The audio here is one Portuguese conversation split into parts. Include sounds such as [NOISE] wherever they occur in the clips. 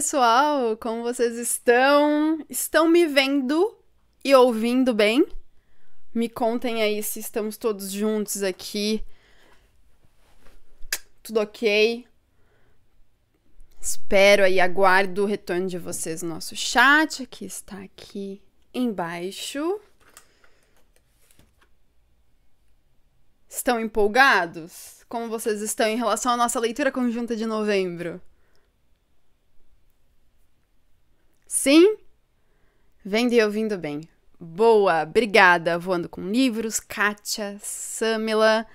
pessoal, como vocês estão? Estão me vendo e ouvindo bem? Me contem aí se estamos todos juntos aqui. Tudo ok? Espero aí, aguardo o retorno de vocês no nosso chat, que está aqui embaixo. Estão empolgados? Como vocês estão em relação à nossa leitura conjunta de novembro? Sim? Vendo e ouvindo bem. Boa, obrigada. Voando com livros, Kátia, Samila,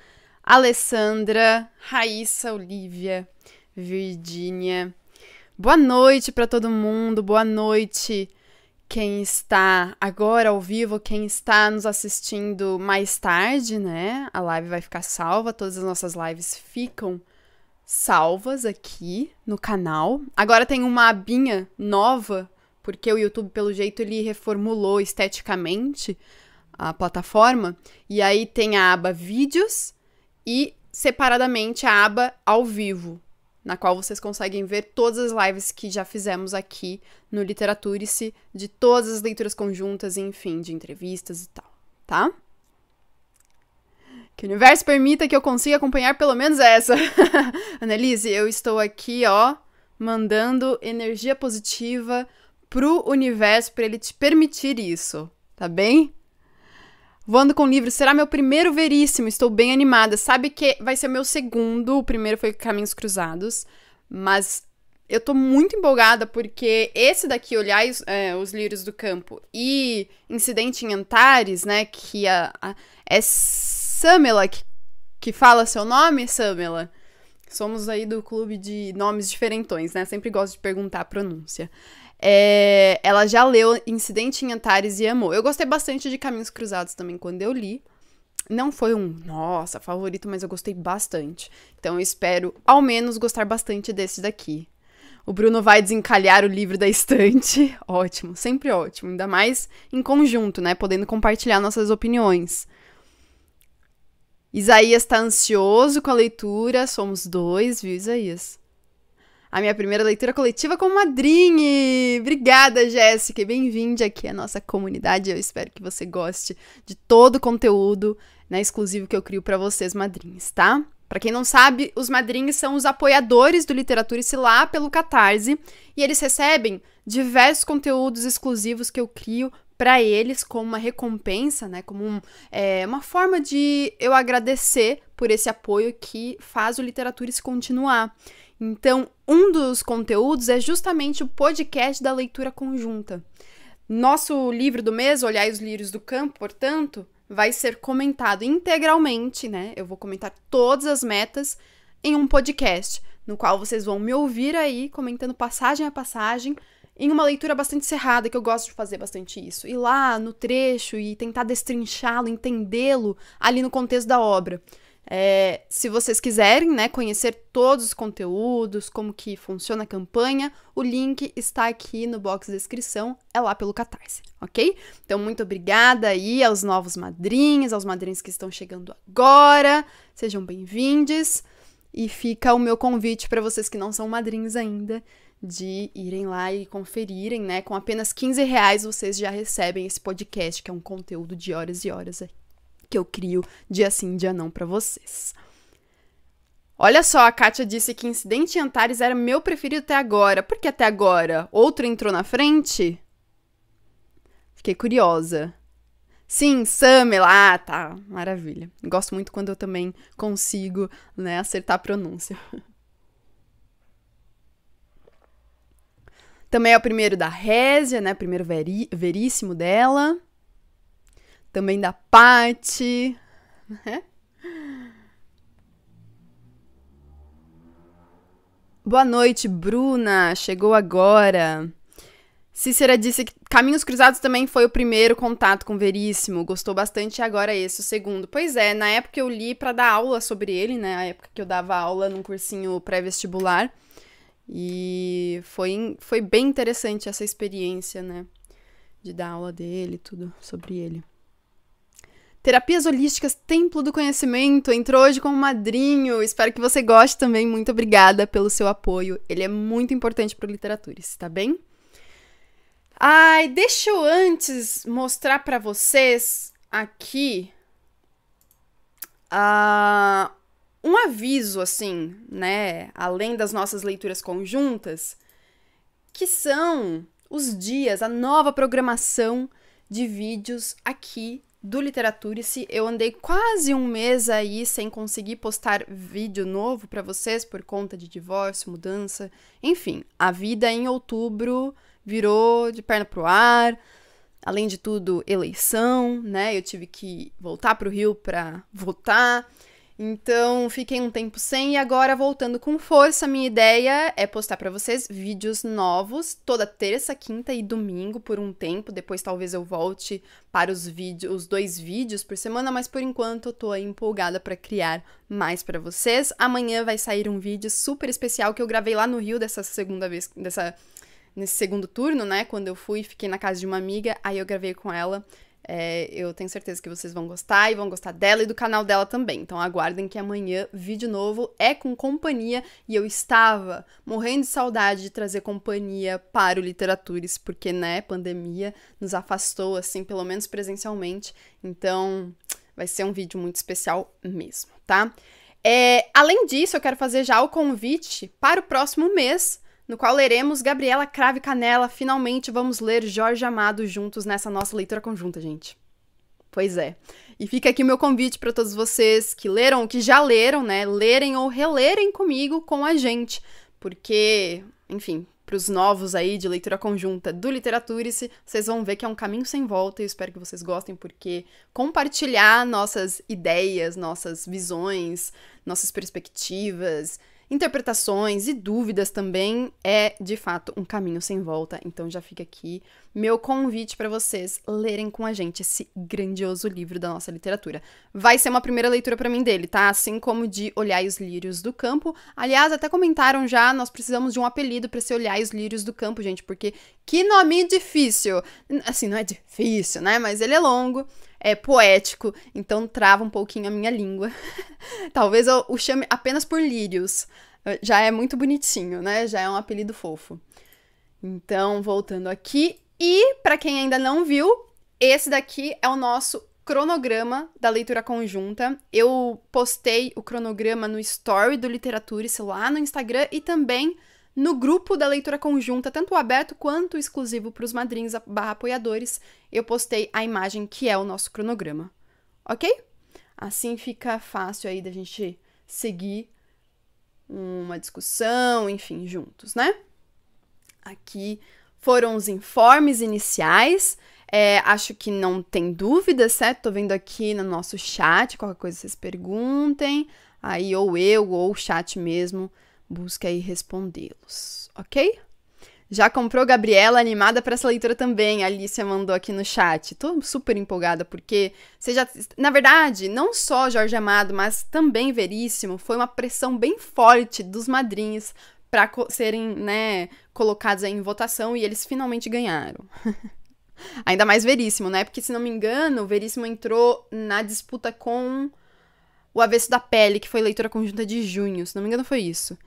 Alessandra, Raíssa, Olivia, Virgínia. Boa noite para todo mundo, boa noite quem está agora ao vivo, quem está nos assistindo mais tarde, né? A live vai ficar salva, todas as nossas lives ficam salvas aqui no canal. Agora tem uma abinha nova porque o YouTube, pelo jeito, ele reformulou esteticamente a plataforma. E aí tem a aba vídeos e separadamente a aba ao vivo, na qual vocês conseguem ver todas as lives que já fizemos aqui no Literature-se, de todas as leituras conjuntas, enfim, de entrevistas e tal, tá? Que o universo permita que eu consiga acompanhar pelo menos essa. [LAUGHS] Annelise, eu estou aqui, ó, mandando energia positiva pro universo para ele te permitir isso, tá bem? Voando com livros será meu primeiro veríssimo, estou bem animada. Sabe que vai ser meu segundo, o primeiro foi Caminhos Cruzados, mas eu tô muito empolgada porque esse daqui, olhar é, os lírios do campo e Incidente em Antares, né, que a, a, é Samela que, que fala seu nome, Samela. Somos aí do clube de nomes diferentões, né? Sempre gosto de perguntar a pronúncia. É, ela já leu Incidente em Antares e amou. Eu gostei bastante de Caminhos Cruzados também quando eu li. Não foi um, nossa, favorito, mas eu gostei bastante. Então eu espero, ao menos, gostar bastante desse daqui. O Bruno vai desencalhar o livro da estante. [LAUGHS] Ótimo, sempre ótimo. Ainda mais em conjunto, né? Podendo compartilhar nossas opiniões. Isaías está ansioso com a leitura. Somos dois, viu, Isaías? a minha primeira leitura coletiva com Madrinhe. Obrigada, Jéssica, bem-vinda aqui à nossa comunidade. Eu espero que você goste de todo o conteúdo né, exclusivo que eu crio para vocês, madrinhas, tá? Para quem não sabe, os madrinhos são os apoiadores do Literatura e lá pelo Catarse, e eles recebem diversos conteúdos exclusivos que eu crio para eles como uma recompensa, né? Como um, é, uma forma de eu agradecer por esse apoio que faz o Literatura se continuar. Então, um dos conteúdos é justamente o podcast da leitura conjunta. Nosso livro do mês, Olhar os Lírios do Campo, portanto, vai ser comentado integralmente, né? Eu vou comentar todas as metas em um podcast, no qual vocês vão me ouvir aí comentando passagem a passagem, em uma leitura bastante cerrada, que eu gosto de fazer bastante isso. Ir lá no trecho e tentar destrinchá-lo, entendê-lo ali no contexto da obra. É, se vocês quiserem né, conhecer todos os conteúdos, como que funciona a campanha, o link está aqui no box de descrição, é lá pelo Catarse, ok? Então, muito obrigada aí aos novos madrinhos, aos madrinhos que estão chegando agora, sejam bem-vindos. E fica o meu convite para vocês que não são madrinhos ainda, de irem lá e conferirem, né? Com apenas 15 reais vocês já recebem esse podcast, que é um conteúdo de horas e horas aí que eu crio dia sim, dia não para vocês. Olha só, a Kátia disse que Incidente em Antares era meu preferido até agora. Por que até agora? Outro entrou na frente? Fiquei curiosa. Sim, Samela. Ah, tá. Maravilha. Gosto muito quando eu também consigo né, acertar a pronúncia. Também é o primeiro da Résia, né? Primeiro veri, veríssimo dela também da Pati, né? Boa noite, Bruna. Chegou agora. Cícera disse que Caminhos Cruzados também foi o primeiro contato com Veríssimo. Gostou bastante e agora é esse o segundo. Pois é, na época eu li para dar aula sobre ele, né? A época que eu dava aula num cursinho pré-vestibular. E foi, foi bem interessante essa experiência, né? De dar aula dele, tudo sobre ele. Terapias Holísticas Templo do Conhecimento entrou hoje com o madrinho. Espero que você goste também. Muito obrigada pelo seu apoio. Ele é muito importante para o Literaturas, tá bem? Ai, deixa eu antes mostrar para vocês aqui uh, um aviso, assim, né? Além das nossas leituras conjuntas, que são os dias, a nova programação de vídeos aqui do Literaturice. Eu andei quase um mês aí sem conseguir postar vídeo novo para vocês por conta de divórcio, mudança, enfim. A vida em outubro virou de perna pro ar. Além de tudo, eleição, né? Eu tive que voltar pro Rio para votar. Então, fiquei um tempo sem e agora voltando com força. Minha ideia é postar para vocês vídeos novos toda terça, quinta e domingo por um tempo. Depois talvez eu volte para os vídeos, os dois vídeos por semana, mas por enquanto eu tô empolgada para criar mais para vocês. Amanhã vai sair um vídeo super especial que eu gravei lá no Rio dessa segunda vez, dessa nesse segundo turno, né? Quando eu fui, fiquei na casa de uma amiga, aí eu gravei com ela é, eu tenho certeza que vocês vão gostar e vão gostar dela e do canal dela também. Então aguardem que amanhã vídeo novo é com companhia e eu estava morrendo de saudade de trazer companhia para o Literatures, porque, né, pandemia nos afastou, assim, pelo menos presencialmente. Então vai ser um vídeo muito especial mesmo, tá? É, além disso, eu quero fazer já o convite para o próximo mês no qual leremos Gabriela Crave Canela. Finalmente vamos ler Jorge Amado juntos nessa nossa leitura conjunta, gente. Pois é. E fica aqui o meu convite para todos vocês que leram ou que já leram, né? Lerem ou relerem comigo, com a gente. Porque, enfim, para os novos aí de leitura conjunta do Literaturice, vocês vão ver que é um caminho sem volta e espero que vocês gostem, porque compartilhar nossas ideias, nossas visões, nossas perspectivas interpretações e dúvidas também é de fato um caminho sem volta. Então já fica aqui meu convite para vocês lerem com a gente esse grandioso livro da nossa literatura. Vai ser uma primeira leitura para mim dele, tá? Assim como de os Lírios do Campo. Aliás, até comentaram já, nós precisamos de um apelido para esse os Lírios do Campo, gente, porque que nome difícil. Assim, não é difícil, né? Mas ele é longo é poético, então trava um pouquinho a minha língua. [LAUGHS] Talvez eu o chame apenas por Lírios. Eh, já é muito bonitinho, né? Já é um apelido fofo. Então, voltando aqui. E, para quem ainda não viu, esse daqui é o nosso cronograma da leitura conjunta. Eu postei o cronograma no story do Literatura lá no Instagram e também no grupo da leitura conjunta, tanto o aberto quanto o exclusivo para os madrinhos barra apoiadores, eu postei a imagem que é o nosso cronograma, ok? Assim fica fácil aí da gente seguir uma discussão, enfim, juntos, né? Aqui foram os informes iniciais. É, acho que não tem dúvida, certo? Tô vendo aqui no nosso chat, qualquer coisa vocês perguntem. Aí ou eu ou o chat mesmo Busque aí respondê-los, ok? Já comprou Gabriela animada para essa leitura também? A Alicia mandou aqui no chat. Tô super empolgada porque você já, na verdade, não só Jorge Amado, mas também Veríssimo, foi uma pressão bem forte dos madrinhos para serem, né, colocados em votação e eles finalmente ganharam. [LAUGHS] Ainda mais Veríssimo, né? Porque se não me engano, Veríssimo entrou na disputa com o Avesso da Pele, que foi leitura conjunta de junho, se não me engano foi isso.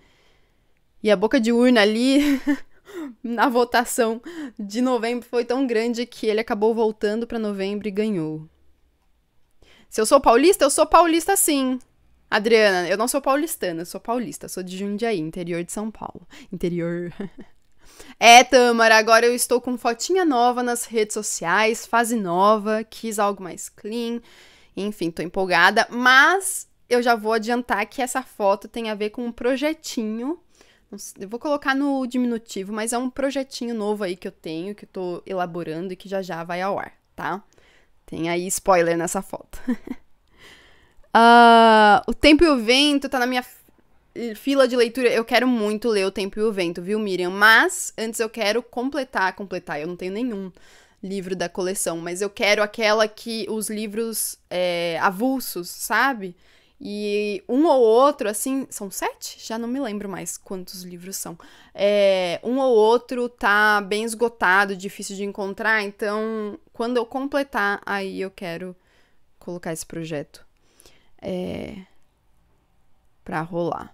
E a boca de urna ali [LAUGHS] na votação de novembro foi tão grande que ele acabou voltando para novembro e ganhou. Se eu sou paulista, eu sou paulista sim. Adriana, eu não sou paulistana, eu sou paulista, sou de Jundiaí, interior de São Paulo. Interior. [LAUGHS] É, Tamara, agora eu estou com fotinha nova nas redes sociais, fase nova, quis algo mais clean. Enfim, tô empolgada, mas eu já vou adiantar que essa foto tem a ver com um projetinho eu vou colocar no diminutivo, mas é um projetinho novo aí que eu tenho, que eu tô elaborando e que já já vai ao ar, tá? Tem aí spoiler nessa foto. uh, [LAUGHS] o Tempo e o Vento tá na minha eh, fila de leitura. Eu quero muito ler O Tempo e o Vento, viu, Miriam? Mas antes eu quero completar, completar, eu não tenho nenhum livro da coleção, mas eu quero aquela que os livros é, avulsos, sabe? E um ou outro, assim, são sete? Já não me lembro mais quantos livros são. É, um ou outro tá bem esgotado, difícil de encontrar, então quando eu completar, aí eu quero colocar esse projeto é, pra rolar.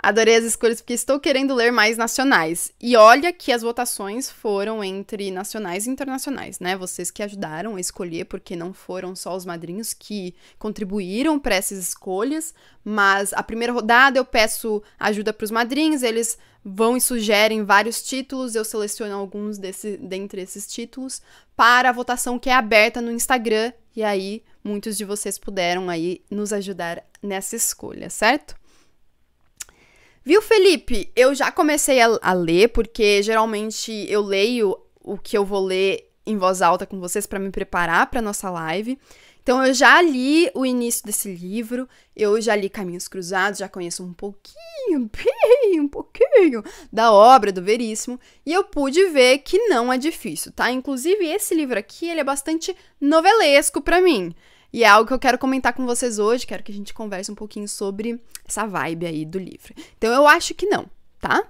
Adorei as escolhas porque estou querendo ler mais nacionais. E olha que as votações foram entre nacionais e internacionais, né? Vocês que ajudaram a escolher, porque não foram só os madrinhos que contribuíram para essas escolhas, mas a primeira rodada eu peço ajuda para os madrinhos, eles vão e sugerem vários títulos, eu seleciono alguns desse, dentre esses títulos para a votação que é aberta no Instagram, e aí muitos de vocês puderam aí nos ajudar nessa escolha, certo? Viu, Felipe? Eu já comecei a, a ler, porque geralmente eu leio o que eu vou ler em voz alta com vocês para me preparar para nossa live. Então eu já li o início desse livro, eu já li Caminhos Cruzados, já conheço um pouquinho, [LAUGHS] bem, um pouquinho da obra do Veríssimo, e eu pude ver que não é difícil, tá? Inclusive esse livro aqui, ele é bastante novelesco para mim. E é algo que eu quero comentar com vocês hoje, quero que a gente converse um pouquinho sobre essa vibe aí do livro. Então eu acho que não, tá?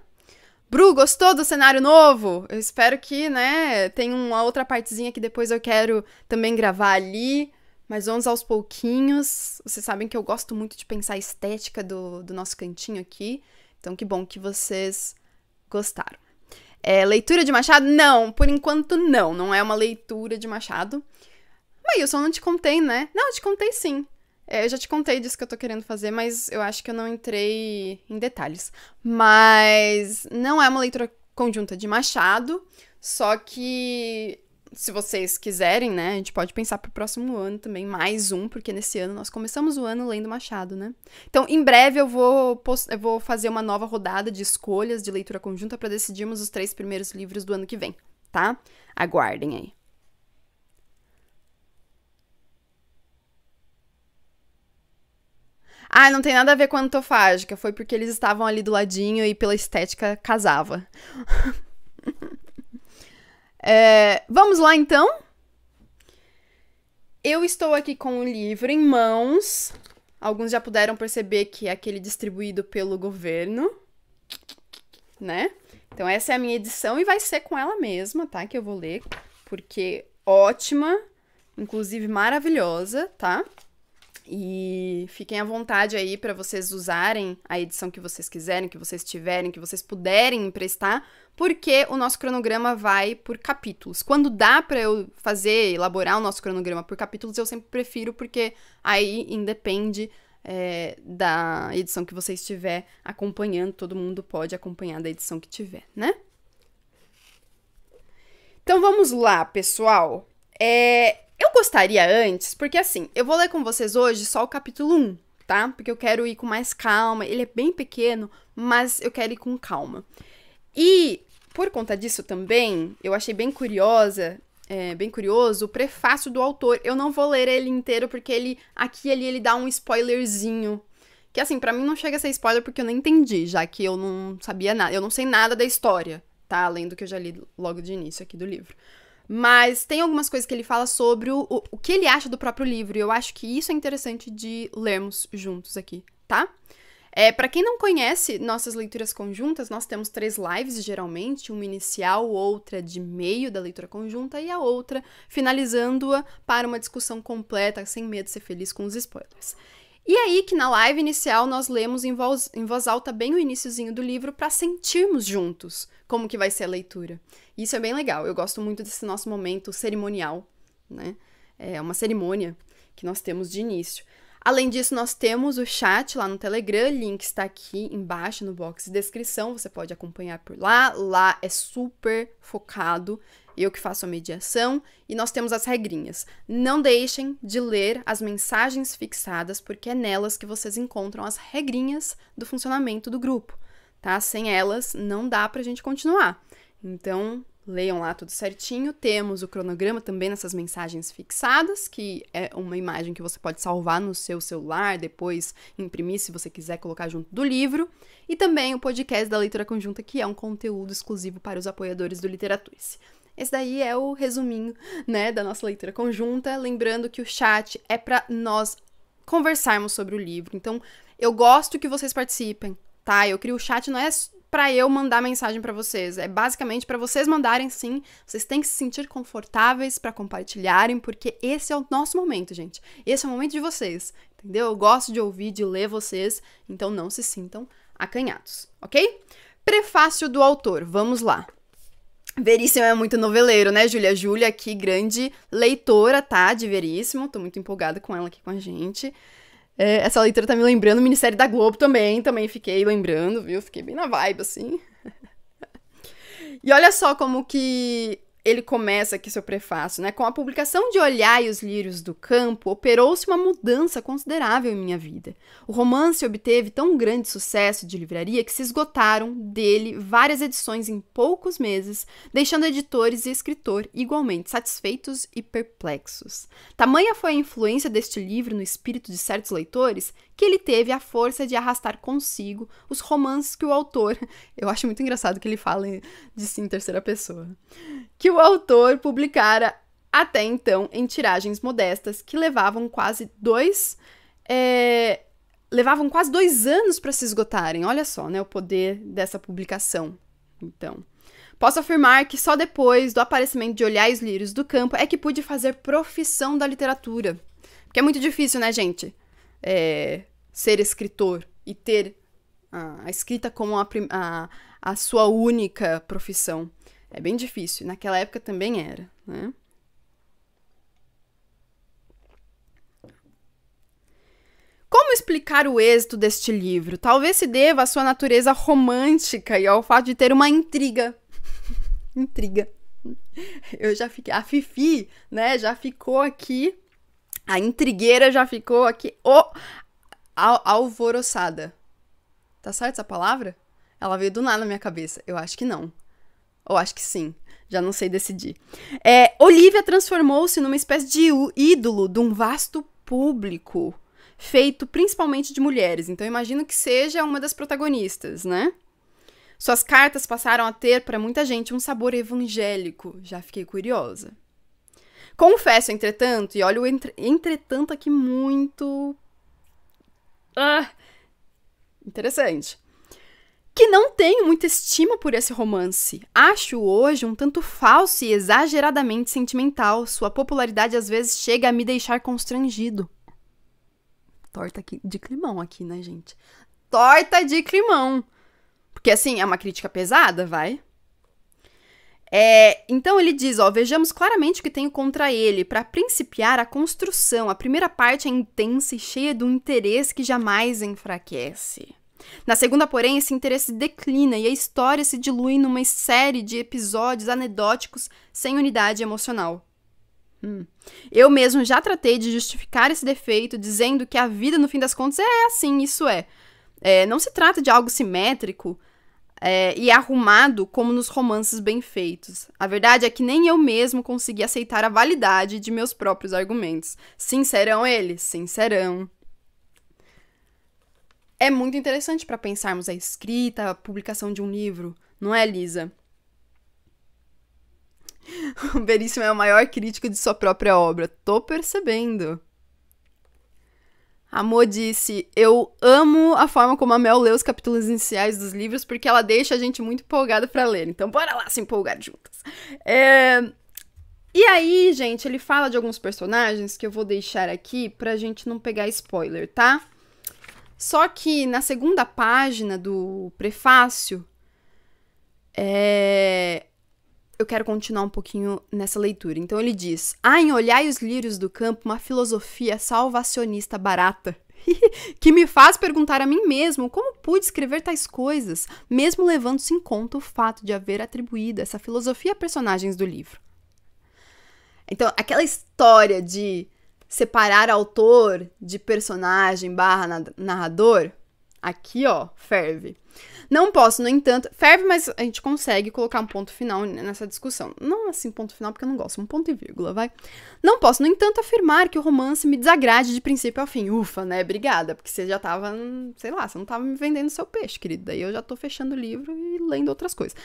Bru, gostou do cenário novo? Eu espero que, né, tem uma outra partezinha que depois eu quero também gravar ali. Mas vamos aos pouquinhos. Vocês sabem que eu gosto muito de pensar a estética do, do nosso cantinho aqui. Então que bom que vocês gostaram. É, leitura de Machado? Não, por enquanto não. Não é uma leitura de Machado. Mas eu não te contei, né? Não, eu te contei sim. É, eu já te contei disso que eu tô querendo fazer, mas eu acho que eu não entrei em detalhes. Mas não é uma leitura conjunta de Machado, só que se vocês quiserem, né, a gente pode pensar pro próximo ano também, mais um, porque nesse ano nós começamos o ano lendo Machado, né? Então, em breve eu vou, eu vou fazer uma nova rodada de escolhas de leitura conjunta para decidirmos os três primeiros livros do ano que vem, tá? Aguardem aí. Ah, não tem nada a ver com antofágica. Foi porque eles estavam ali do ladinho e pela estética casava. [LAUGHS] é, vamos lá então? Eu estou aqui com o livro em mãos. Alguns já puderam perceber que é aquele distribuído pelo governo, né? Então essa é a minha edição e vai ser com ela mesma, tá? Que eu vou ler, porque ótima, inclusive maravilhosa, tá? E fiquem à vontade aí para vocês usarem a edição que vocês quiserem, que vocês tiverem, que vocês puderem emprestar, porque o nosso cronograma vai por capítulos. Quando dá para eu fazer, elaborar o nosso cronograma por capítulos, eu sempre prefiro, porque aí independe é, da edição que você estiver acompanhando, todo mundo pode acompanhar da edição que tiver, né? Então vamos lá, pessoal. É, eu gostaria antes, porque assim, eu vou ler com vocês hoje só o capítulo 1, tá? Porque eu quero ir com mais calma. Ele é bem pequeno, mas eu quero ir com calma. E por conta disso também, eu achei bem curiosa, é, bem curioso o prefácio do autor. Eu não vou ler ele inteiro porque ele aqui ali ele dá um spoilerzinho. Que assim, para mim não chega a ser spoiler porque eu não entendi, já que eu não sabia nada, eu não sei nada da história, tá? Além do que eu já li logo de início aqui do livro. Mas tem algumas coisas que ele fala sobre o, o que ele acha do próprio livro, e eu acho que isso é interessante de lermos juntos aqui, tá? É, para quem não conhece nossas leituras conjuntas, nós temos três lives geralmente, uma inicial, outra de meio da leitura conjunta e a outra finalizando-a para uma discussão completa, sem medo de ser feliz com os spoilers. E aí que na live inicial nós lemos em voz, em voz alta bem o iníciozinho do livro para sentirmos juntos como que vai ser a leitura. Isso é bem legal. Eu gosto muito desse nosso momento cerimonial, né? É uma cerimônia que nós temos de início. Além disso, nós temos o chat lá no Telegram, link está aqui embaixo no box de descrição, você pode acompanhar por lá. Lá é super focado, eu que faço a mediação, e nós temos as regrinhas. Não deixem de ler as mensagens fixadas, porque é nelas que vocês encontram as regrinhas do funcionamento do grupo, tá? Sem elas não dá para a gente continuar. Então, Leiam lá tudo certinho. Temos o cronograma também nessas mensagens fixadas, que é uma imagem que você pode salvar no seu celular, depois imprimir se você quiser colocar junto do livro. E também o podcast da Leitura Conjunta, que é um conteúdo exclusivo para os apoiadores do Literaturice. Esse daí é o resuminho, né, da nossa leitura conjunta. Lembrando que o chat é para nós conversarmos sobre o livro. Então, eu gosto que vocês participem, tá? Eu crio o chat não é para eu mandar mensagem para vocês. É basicamente para vocês mandarem sim. Vocês têm que se sentir confortáveis para compartilharem, porque esse é o nosso momento, gente. Esse é o momento de vocês, entendeu? Eu gosto de ouvir, de ler vocês, então não se sintam acanhados, ok? Prefácio do autor, vamos lá. Veríssimo é muito noveleiro, né, Júlia? Júlia aqui, grande leitora, tá, de Veríssimo. Tô muito empolgada com ela aqui com a gente. É, essa leitura tá me lembrando minissérie Ministério da Globo também, também fiquei lembrando, viu? Fiquei bem na vibe, assim. [LAUGHS] e olha só como que ele começa aqui seu prefácio, né? Com a publicação de Olhar e os Lírios do Campo, operou-se uma mudança considerável em minha vida. O romance obteve tão grande sucesso de livraria que se esgotaram dele várias edições em poucos meses, deixando editores e escritor igualmente satisfeitos e perplexos. Tamanha foi a influência deste livro no espírito de certos leitores que ele teve a força de arrastar consigo os romances que o autor. [LAUGHS] Eu acho muito engraçado que ele fale de si em terceira pessoa. Que o autor publicara até então em tiragens modestas que levavam quase dois. É, levavam quase dois anos para se esgotarem. Olha só, né? O poder dessa publicação. Então. Posso afirmar que só depois do aparecimento de Olhais Lírios do Campo é que pude fazer profissão da literatura. Porque é muito difícil, né, gente? É, ser escritor e ter a, a escrita como a, a, a sua única profissão. É bem difícil. Naquela época também era, né? Como explicar o êxito deste livro? Talvez se deva à sua natureza romântica e ao fato de ter uma intriga. [LAUGHS] intriga. Eu já fiquei. A Fifi, né? Já ficou aqui. A intrigueira já ficou aqui. O, al alvoroçada. Tá certo essa palavra? Ela veio do nada na minha cabeça. Eu acho que não. Ou acho que sim. Já não sei decidir. É, Olivia transformou-se numa espécie de ídolo de um vasto público, feito principalmente de mulheres. Então imagino que seja uma das protagonistas, né? Suas cartas passaram a ter para muita gente um sabor evangélico. Já fiquei curiosa. Confesso, entretanto, e olho entre, entretanto aqui muito ah, interessante. Que não tenho muita estima por esse romance. Acho hoje um tanto falso e exageradamente sentimental. Sua popularidade às vezes chega a me deixar constrangido. Torta de climão aqui, né, gente? Torta de climão. Porque assim, é uma crítica pesada, vai? É, então ele diz, ó, vejamos claramente o que tenho contra ele. Para principiar a construção, a primeira parte é intensa e cheia de um interesse que jamais enfraquece. Na segunda, porém, esse interesse declina e a história se dilui numa série de episódios anedóticos sem unidade emocional. Hum. Eu mesmo já tratei de justificar esse defeito, dizendo que a vida, no fim das contas, é assim, isso é. é não se trata de algo simétrico, é, e arrumado como nos romances bem feitos. A verdade é que nem eu mesmo consegui aceitar a validade de meus próprios argumentos. Sincerão eles, sincerão. É muito interessante para pensarmos a escrita, a publicação de um livro, não é, Lisa? [LAUGHS] O Veríssimo é o maior crítico de sua própria obra. Tô percebendo. Amor disse: Eu amo a forma como a Mel lê os capítulos iniciais dos livros porque ela deixa a gente muito empolgada para ler. Então, bora lá se empolgar juntas. É... E aí, gente, ele fala de alguns personagens que eu vou deixar aqui pra gente não pegar spoiler, tá? Só que na segunda página do prefácio, é eu quero continuar um pouquinho nessa leitura. Então ele diz: Há em olhar os lírios do campo uma filosofia salvacionista barata. [LAUGHS] que me faz perguntar a mim mesmo como pude escrever tais coisas, mesmo levando-se em conta o fato de haver atribuído essa filosofia a personagens do livro. Então, aquela história de separar autor de personagem barra narrador, aqui ó, ferve. Não posso, no entanto, ferve, mas a gente consegue colocar um ponto final nessa discussão. Não assim, ponto final, porque eu não gosto, um ponto e vírgula, vai. Não posso, no entanto, afirmar que o romance me desagrade de princípio ao fim. Ufa, né? Obrigada, porque você já tava, sei lá, você não tava me vendendo seu peixe, querido. Daí eu já tô fechando o livro e lendo outras coisas.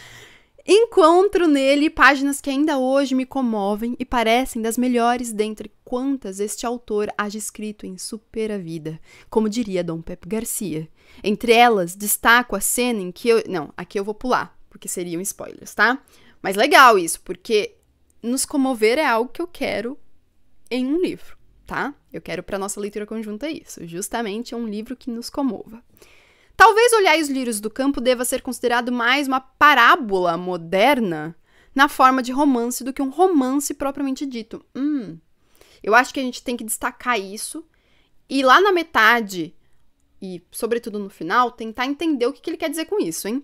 Encontro nele páginas que ainda hoje me comovem e parecem das melhores dentre quantas este autor haja escrito em supera vida, como diria Dom Pepe Garcia. Entre elas, destaco a cena em que eu. Não, aqui eu vou pular, porque seriam spoilers, tá? Mas legal isso, porque nos comover é algo que eu quero em um livro, tá? Eu quero para nossa leitura conjunta isso, justamente é um livro que nos comova. Talvez olhar os lírios do campo deva ser considerado mais uma parábola moderna na forma de romance do que um romance propriamente dito. Hum, eu acho que a gente tem que destacar isso e lá na metade e, sobretudo, no final, tentar entender o que, que ele quer dizer com isso, hein?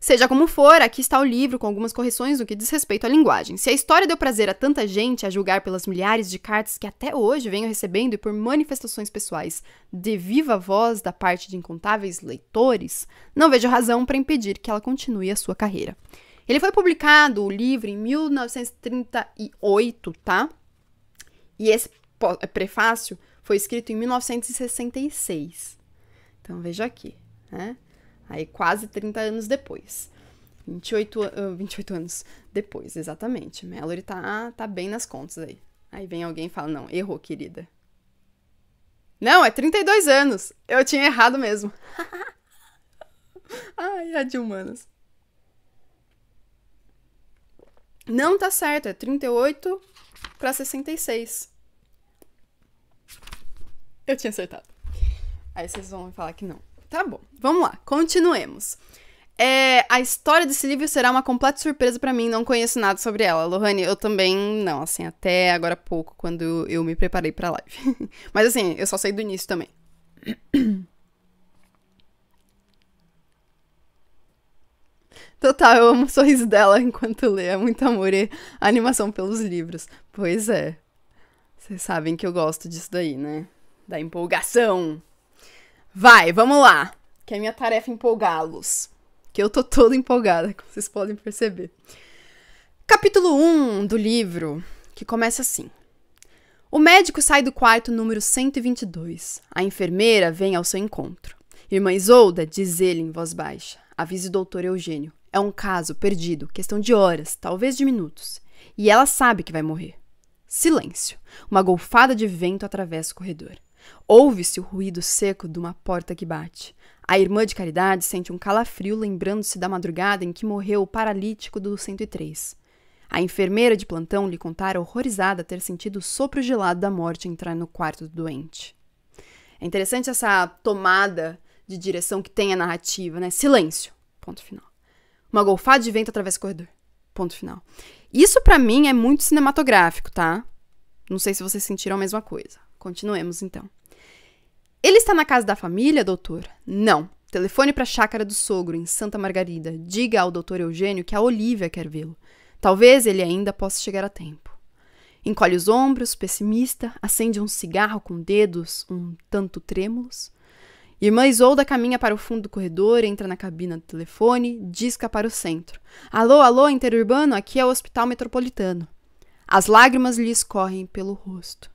Seja como for, aqui está o livro com algumas correções no que diz respeito à linguagem. Se a história deu prazer a tanta gente, a julgar pelas milhares de cartas que até hoje venho recebendo e por manifestações pessoais de viva voz da parte de incontáveis leitores, não vejo razão para impedir que ela continue a sua carreira. Ele foi publicado, o livro, em 1938, tá? E esse é prefácio foi escrito em 1966. Então veja aqui, né? aí quase 30 anos depois. 28, 28 anos depois, exatamente. Mallory tá, tá bem nas contas aí. Aí vem alguém e fala: Não, errou, querida. Não, é 32 anos. Eu tinha errado mesmo. [LAUGHS] Ai, é de humanas. Não tá certo, é 38 para 66. Eu tinha acertado. Aí vocês vão falar que não. Tá bom, vamos lá, continuemos. É, a história desse livro será uma completa surpresa para mim, não conheço nada sobre ela. Lohane, eu também não, assim, até agora pouco, quando eu me preparei pra live. [LAUGHS] Mas assim, eu só sei do início também. [COUGHS] Total, eu amo o sorriso dela [LAUGHS] enquanto lê, é muito amor e animação pelos livros. Pois é, vocês sabem que eu gosto disso daí, né? Da empolgação. Vai, vamos lá. Que é minha tarefa é empolgá-los. Que eu tô toda empolgada, como vocês podem perceber. Capítulo 1 do livro, que começa assim. O médico sai do quarto número 122. A enfermeira vem ao seu encontro. Irmã Isolda, diz ele em voz baixa. Avise o doutor Eugênio. É um caso perdido, questão de horas, talvez de minutos. E ela sabe que vai morrer. Silêncio. Uma golfada de vento atravessa o corredor. Ouve-se o ruído seco de uma porta que bate. A irmã de caridade sente um calafrio lembrando-se da madrugada em que morreu o paralítico do 103. A enfermeira de plantão lhe contara horrorizada ter sentido o sopro gelado da morte entrar no quarto do doente. É interessante essa tomada de direção que tem a narrativa, né? Silêncio. Ponto final. Uma golfada de vento através do corredor. Ponto final. Isso para mim é muito cinematográfico, tá? Não sei se vocês sentiram a mesma coisa. Continuemos então. Ele está na casa da família, doutor? Não. Telefone para a chácara do sogro, em Santa Margarida. Diga ao doutor Eugênio que a Olivia quer vê-lo. Talvez ele ainda possa chegar a tempo. Encolhe os ombros, pessimista, acende um cigarro com dedos um tanto trêmulos. Irmã Isolda caminha para o fundo do corredor, entra na cabina do telefone, disca para o centro. Alô, alô, interurbano, aqui é o Hospital Metropolitano. As lágrimas lhe escorrem pelo rosto.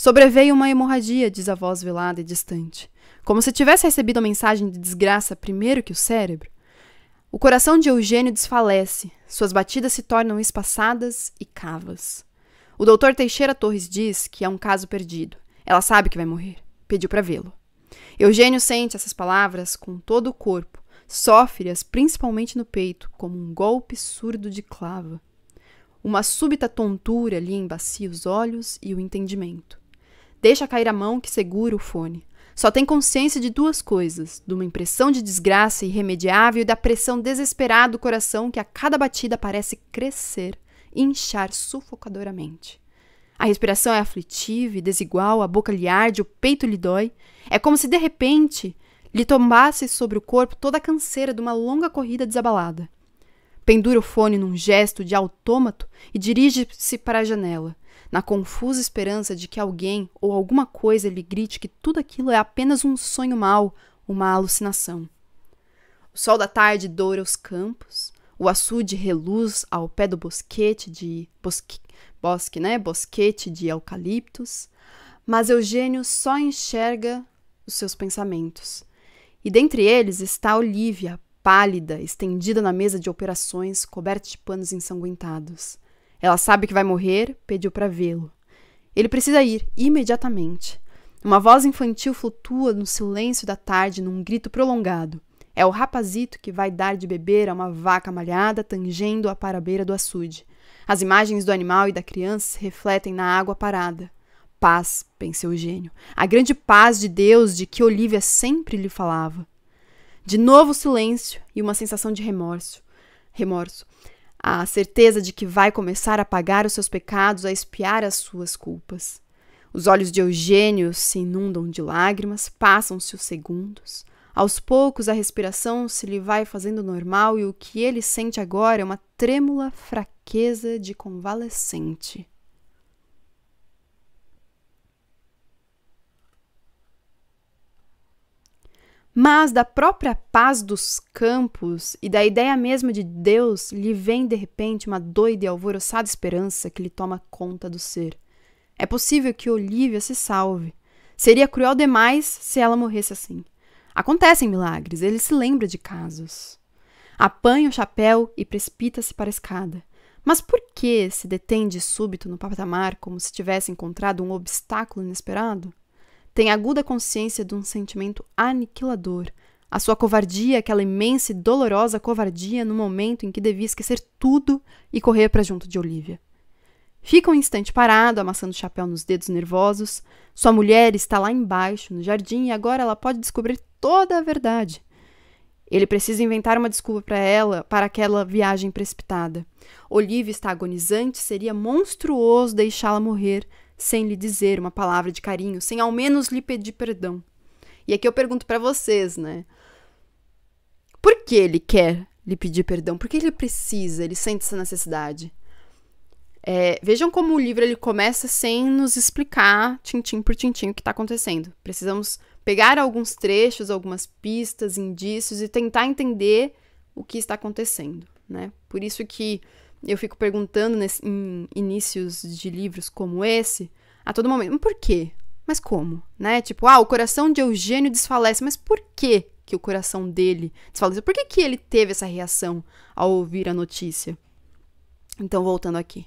Sobreveio uma hemorragia, diz a voz velada e distante, como se tivesse recebido a mensagem de desgraça primeiro que o cérebro. O coração de Eugênio desfalece, suas batidas se tornam espaçadas e cavas. O doutor Teixeira Torres diz que é um caso perdido. Ela sabe que vai morrer. Pediu para vê-lo. Eugênio sente essas palavras com todo o corpo, sofre-as principalmente no peito, como um golpe surdo de clava. Uma súbita tontura lhe embacia os olhos e o entendimento. Deixa cair a mão que segura o fone. Só tem consciência de duas coisas: de uma impressão de desgraça irremediável e da pressão desesperada do coração que a cada batida parece crescer e inchar sufocadoramente. A respiração é aflitiva e desigual, a boca lhe arde, o peito lhe dói. É como se de repente lhe tombasse sobre o corpo toda a canseira de uma longa corrida desabalada. Pendura o fone num gesto de autômato e dirige-se para a janela na confusa esperança de que alguém ou alguma coisa lhe grite que tudo aquilo é apenas um sonho mau, uma alucinação. O sol da tarde doura os campos, o açude reluz ao pé do bosquete de bosque, bosque, né? Bosquete de eucaliptos, mas Eugênio só enxerga os seus pensamentos. E dentre eles está Olivia, pálida, estendida na mesa de operações, coberta de panos ensanguentados. Ela sabe que vai morrer, pediu para vê-lo. Ele precisa ir imediatamente. Uma voz infantil flutua no silêncio da tarde num grito prolongado. É o rapazito que vai dar de beber a uma vaca malhada tangendo-a para a beira do açude. As imagens do animal e da criança se refletem na água parada. Paz, pensou Eugênio. A grande paz de Deus de que Olivia sempre lhe falava. De novo silêncio e uma sensação de remorso. Remorso a certeza de que vai começar a pagar os seus pecados, a espiar as suas culpas. Os olhos de Eugênio se inundam de lágrimas, passam-se os segundos. Aos poucos, a respiração se lhe vai fazendo normal e o que ele sente agora é uma trêmula fraqueza de convalescente. mas da própria paz dos campos e da ideia mesma de Deus lhe vem de repente uma doida e alvoroçada esperança que lhe toma conta do ser. É possível que Olivia se salve. Seria cruel demais se ela morresse assim. Acontecem milagres, ele se lembra de casos. Apanha o chapéu e precipita-se para a escada. Mas por que se detém de súbito no patamar como se tivesse encontrado um obstáculo inesperado? tem aguda consciência de um sentimento aniquilador. A sua covardia, aquela imensa e dolorosa covardia no momento em que devia esquecer tudo e correr para junto de Olivia. Fica um instante parado, amassando o chapéu nos dedos nervosos. Sua mulher está lá embaixo, no jardim, e agora ela pode descobrir toda a verdade. Ele precisa inventar uma desculpa para ela, para aquela viagem precipitada. Olivia está agonizante, seria monstruoso deixá-la morrer sem lhe dizer uma palavra de carinho, sem ao menos lhe pedir perdão. E aqui eu pergunto para vocês, né? Por que ele quer lhe pedir perdão? Por que ele precisa, ele sente essa necessidade? É, vejam como o livro ele começa sem nos explicar, tintim por tintim, o que está acontecendo. Precisamos pegar alguns trechos, algumas pistas, indícios e tentar entender o que está acontecendo, né? Por isso que eu fico perguntando nesse, em inícios de livros como esse, a todo momento, por quê? Mas como? Né? Tipo, ah, o coração de Eugênio desfalece, mas por quê que o coração dele desfaleceu? Por que, que ele teve essa reação ao ouvir a notícia? Então, voltando aqui.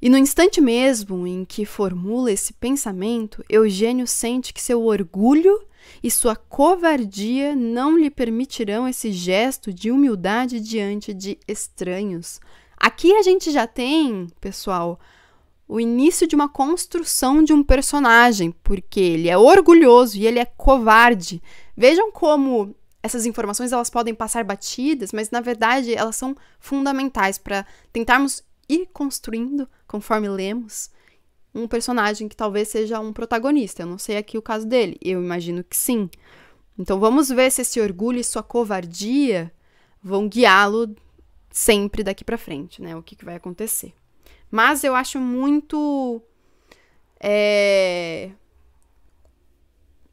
E no instante mesmo em que formula esse pensamento, Eugênio sente que seu orgulho e sua covardia não lhe permitirão esse gesto de humildade diante de estranhos, Aqui a gente já tem, pessoal, o início de uma construção de um personagem, porque ele é orgulhoso e ele é covarde. Vejam como essas informações elas podem passar batidas, mas na verdade elas são fundamentais para tentarmos ir construindo, conforme lemos, um personagem que talvez seja um protagonista. Eu não sei aqui o caso dele, eu imagino que sim. Então vamos ver se esse orgulho e sua covardia vão guiá-lo sempre daqui para frente, né? O que, que vai acontecer. Mas eu acho muito é,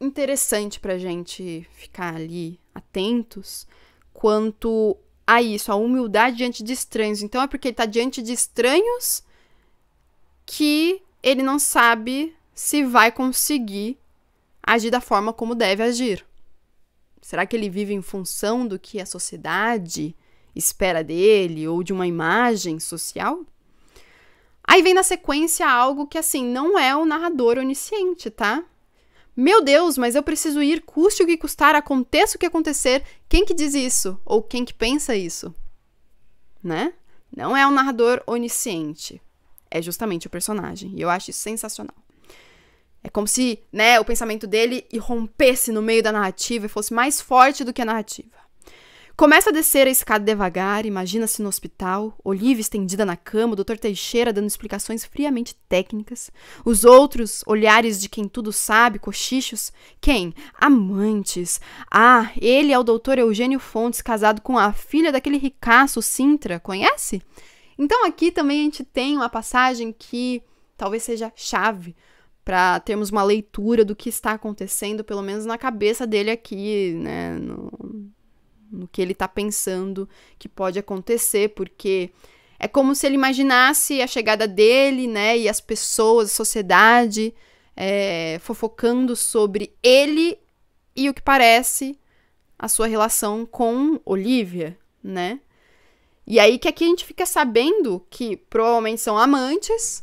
interessante pra gente ficar ali atentos quanto a isso, a humildade diante de estranhos. Então é porque ele tá diante de estranhos que ele não sabe se vai conseguir agir da forma como deve agir. Será que ele vive em função do que a sociedade espera dele ou de uma imagem social. Aí vem na sequência algo que assim não é o narrador onisciente, tá? Meu Deus, mas eu preciso ir, custe o que custar, aconteça o que acontecer. Quem que diz isso? Ou quem que pensa isso? Né? Não é o um narrador onisciente. É justamente o personagem. E eu acho isso sensacional. É como se, né, o pensamento dele irrompesse no meio da narrativa e fosse mais forte do que a narrativa. Começa a descer a escada devagar, imagina-se no hospital, Olive estendida na cama, o doutor Teixeira dando explicações friamente técnicas, os outros, olhares de quem tudo sabe, cochichos. Quem? Amantes. Ah, ele é o doutor Eugênio Fontes, casado com a filha daquele ricaço Sintra, conhece? Então aqui também a gente tem uma passagem que talvez seja chave para termos uma leitura do que está acontecendo, pelo menos na cabeça dele aqui, né, no, no que ele está pensando que pode acontecer, porque é como se ele imaginasse a chegada dele, né, e as pessoas, a sociedade, é, fofocando sobre ele e o que parece a sua relação com Olivia, né? E aí que aqui a gente fica sabendo que provavelmente são amantes.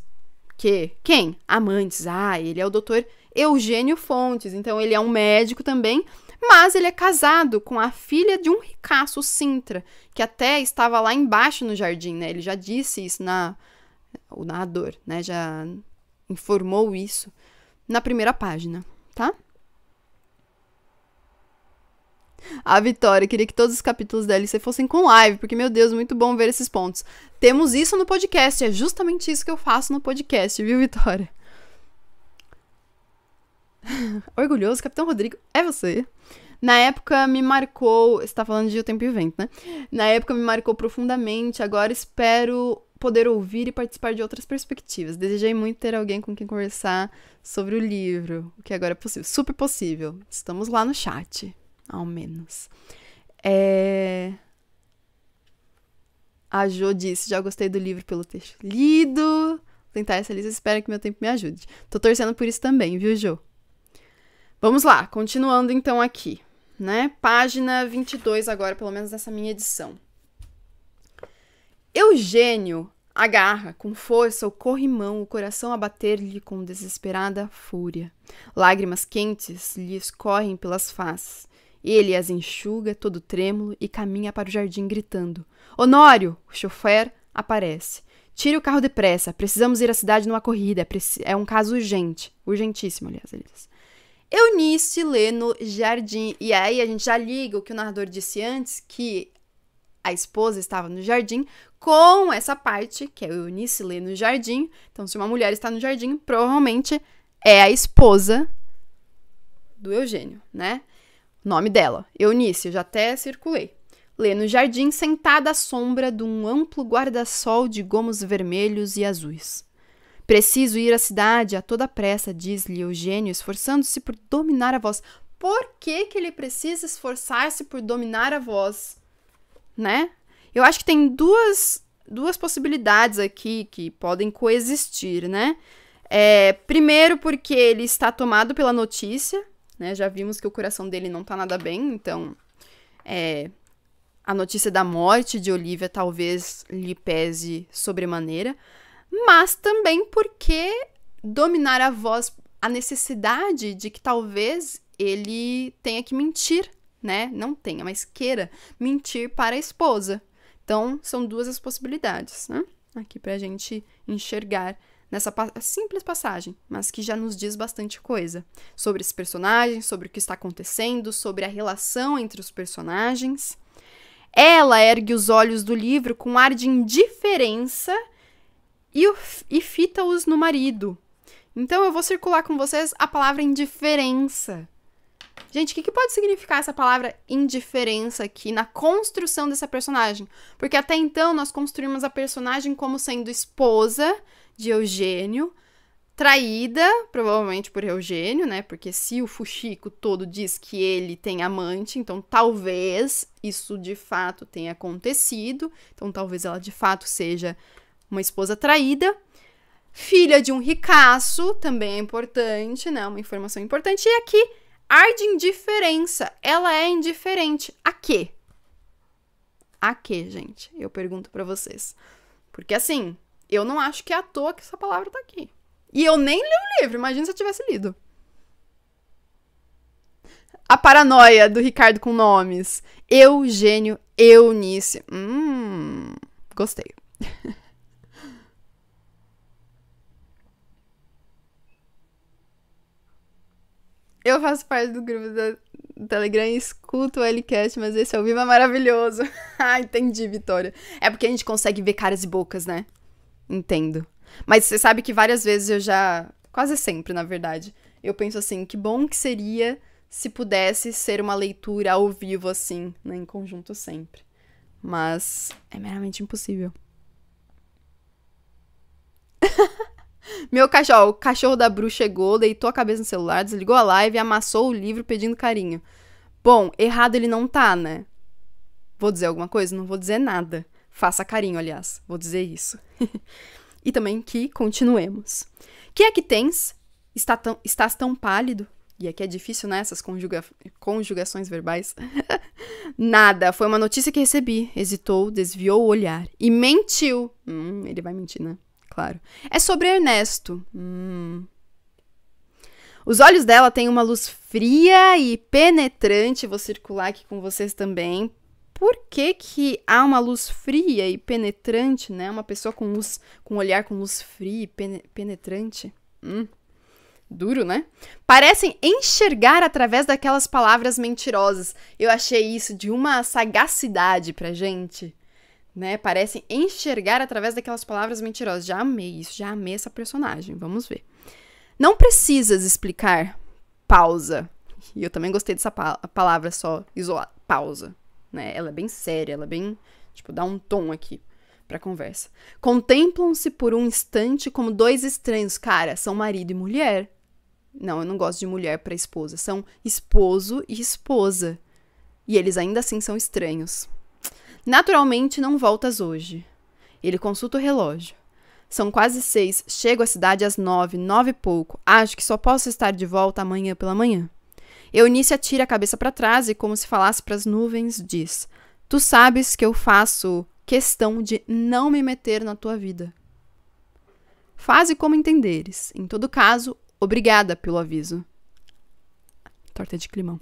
Que quem? Amantes. Ah, ele é o doutor Eugênio Fontes, então ele é um médico também mas ele é casado com a filha de um ricaço, Sintra, que até estava lá embaixo no jardim, né? Ele já disse isso na. O narrador, né? Já informou isso na primeira página, tá? A ah, Vitória queria que todos os capítulos da LC fossem com live, porque, meu Deus, muito bom ver esses pontos. Temos isso no podcast, é justamente isso que eu faço no podcast, viu, Vitória? [LAUGHS] orgulhoso, Capitão Rodrigo, é você. Na época me marcou. está falando de O Tempo e o Vento, né? Na época me marcou profundamente. Agora espero poder ouvir e participar de outras perspectivas. Desejei muito ter alguém com quem conversar sobre o livro, o que agora é possível. Super possível. Estamos lá no chat, ao menos. É... A Jo disse: já gostei do livro pelo texto lido. Vou tentar essa lista, espero que meu tempo me ajude. Tô torcendo por isso também, viu, Jo? Vamos lá, continuando então aqui, né? Página 22 agora, pelo menos dessa minha edição. Eugênio agarra com força o corrimão, o coração a bater-lhe com desesperada fúria. Lágrimas quentes lhe escorrem pelas faces. Ele as enxuga, todo trêmulo, e caminha para o jardim gritando: Honório! O chofer aparece. Tire o carro depressa, precisamos ir à cidade numa corrida, é um caso urgente. Urgentíssimo, aliás, ele diz. Eunice lê no jardim. E aí a gente já liga o que o narrador disse antes, que a esposa estava no jardim, com essa parte, que é Eunice lê no jardim. Então, se uma mulher está no jardim, provavelmente é a esposa do Eugênio, né? O nome dela, Eunice, eu já até circulei. Lê no jardim, sentada à sombra de um amplo guarda-sol de gomos vermelhos e azuis. Preciso ir à cidade a toda pressa, diz-lhe Eugênio, esforçando-se por dominar a voz. Por que, que ele precisa esforçar-se por dominar a voz? Né? Eu acho que tem duas, duas possibilidades aqui que podem coexistir, né? É, primeiro, porque ele está tomado pela notícia, né? Já vimos que o coração dele não está nada bem, então é, a notícia da morte de Olivia talvez lhe pese sobremaneira mas também porque dominar a voz, a necessidade de que talvez ele tenha que mentir, né? Não tenha, mas queira mentir para a esposa. Então, são duas as possibilidades, né? Aqui para a gente enxergar nessa pa simples passagem, mas que já nos diz bastante coisa sobre esse personagem, sobre o que está acontecendo, sobre a relação entre os personagens. Ela ergue os olhos do livro com ar de indiferença e, e fita-os no marido. Então eu vou circular com vocês a palavra indiferença. Gente, o que, que, pode significar essa palavra indiferença aqui na construção dessa personagem? Porque até então nós construímos a personagem como sendo esposa de Eugênio, traída, provavelmente por Eugênio, né? Porque se o Fuxico todo diz que ele tem amante, então talvez isso de fato tenha acontecido. Então talvez ela de fato seja uma esposa traída, filha de um ricaço, também é importante, né? Uma informação importante. E aqui, ar de indiferença. Ela é indiferente. A quê? A quê, gente? Eu pergunto para vocês. Porque assim, eu não acho que é à toa que essa palavra tá aqui. E eu nem li o livro, imagina se eu tivesse lido. A paranoia do Ricardo com nomes. Eugênio Eunice. Hum, gostei. [LAUGHS] Eu faço parte do grupo do Telegram e escuto o Lcast, mas esse ao vivo é maravilhoso. [LAUGHS] ah, entendi, Vitória. É porque a gente consegue ver caras e bocas, né? Entendo. Mas você sabe que várias vezes eu já. Quase sempre, na verdade. Eu penso assim, que bom que seria se pudesse ser uma leitura ao vivo, assim, né, em conjunto sempre. Mas é meramente impossível. [LAUGHS] Meu cachorro, o cachorro da Bru chegou, deitou a cabeça no celular, desligou a live e amassou o livro pedindo carinho. Bom, errado ele não tá, né? Vou dizer alguma coisa? Não vou dizer nada. Faça carinho, aliás. Vou dizer isso. [LAUGHS] e também que continuemos. Que é que tens? Está tão, estás tão pálido? E aqui é difícil, né? Essas conjuga, conjugações verbais. [LAUGHS] Nada. Foi uma notícia que recebi. Hesitou, desviou o olhar. E mentiu. Hum, ele vai mentir, né? claro. É sobre Ernesto. Hum. Os olhos dela têm uma luz fria e penetrante. Vou circular aqui com vocês também. Por que, que há uma luz fria e penetrante, né? Uma pessoa com luz, com olhar com luz fria e penetrante. Hum. Duro, né? Parecem enxergar através daquelas palavras mentirosas. Eu achei isso de uma sagacidade pra gente né? Parece enxergar através daquelas palavras mentirosas. Já amei isso, já amei essa personagem. Vamos ver. Não precisas explicar pausa. E eu também gostei dessa pa palavra só isolada, pausa, né? Ela é bem séria, ela é bem, tipo, dá um tom aqui pra conversa. Contemplam-se por um instante como dois estranhos, cara, são marido e mulher. Não, eu não gosto de mulher para esposa, são esposo e esposa. E eles ainda assim são estranhos. Naturalmente não voltas hoje. Ele consulta o relógio. São quase seis, chego à cidade às nove, nove e pouco. Acho que só posso estar de volta amanhã pela manhã. Eunice atira a cabeça para trás e, como se falasse para as nuvens, diz: Tu sabes que eu faço questão de não me meter na tua vida. Faze como entenderes. Em todo caso, obrigada pelo aviso. Torta de climão.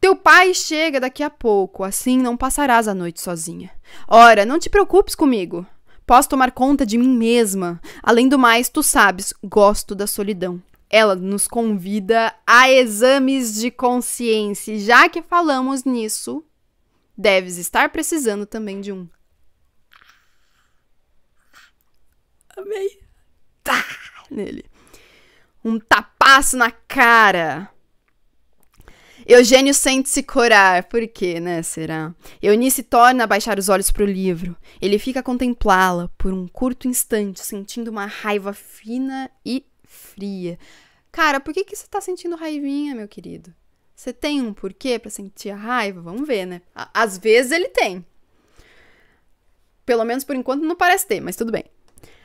Teu pai chega daqui a pouco, assim não passarás a noite sozinha. Ora, não te preocupes comigo. Posso tomar conta de mim mesma. Além do mais, tu sabes, gosto da solidão. Ela nos convida a exames de consciência. já que falamos nisso, deves estar precisando também de um. Amei. Tá nele. Um tapaço na cara. Eugênio sente-se corar. Por quê, né? Será? Eunice torna a baixar os olhos para o livro. Ele fica a contemplá-la por um curto instante, sentindo uma raiva fina e fria. Cara, por que, que você está sentindo raivinha, meu querido? Você tem um porquê para sentir a raiva? Vamos ver, né? Às vezes ele tem. Pelo menos por enquanto não parece ter, mas tudo bem.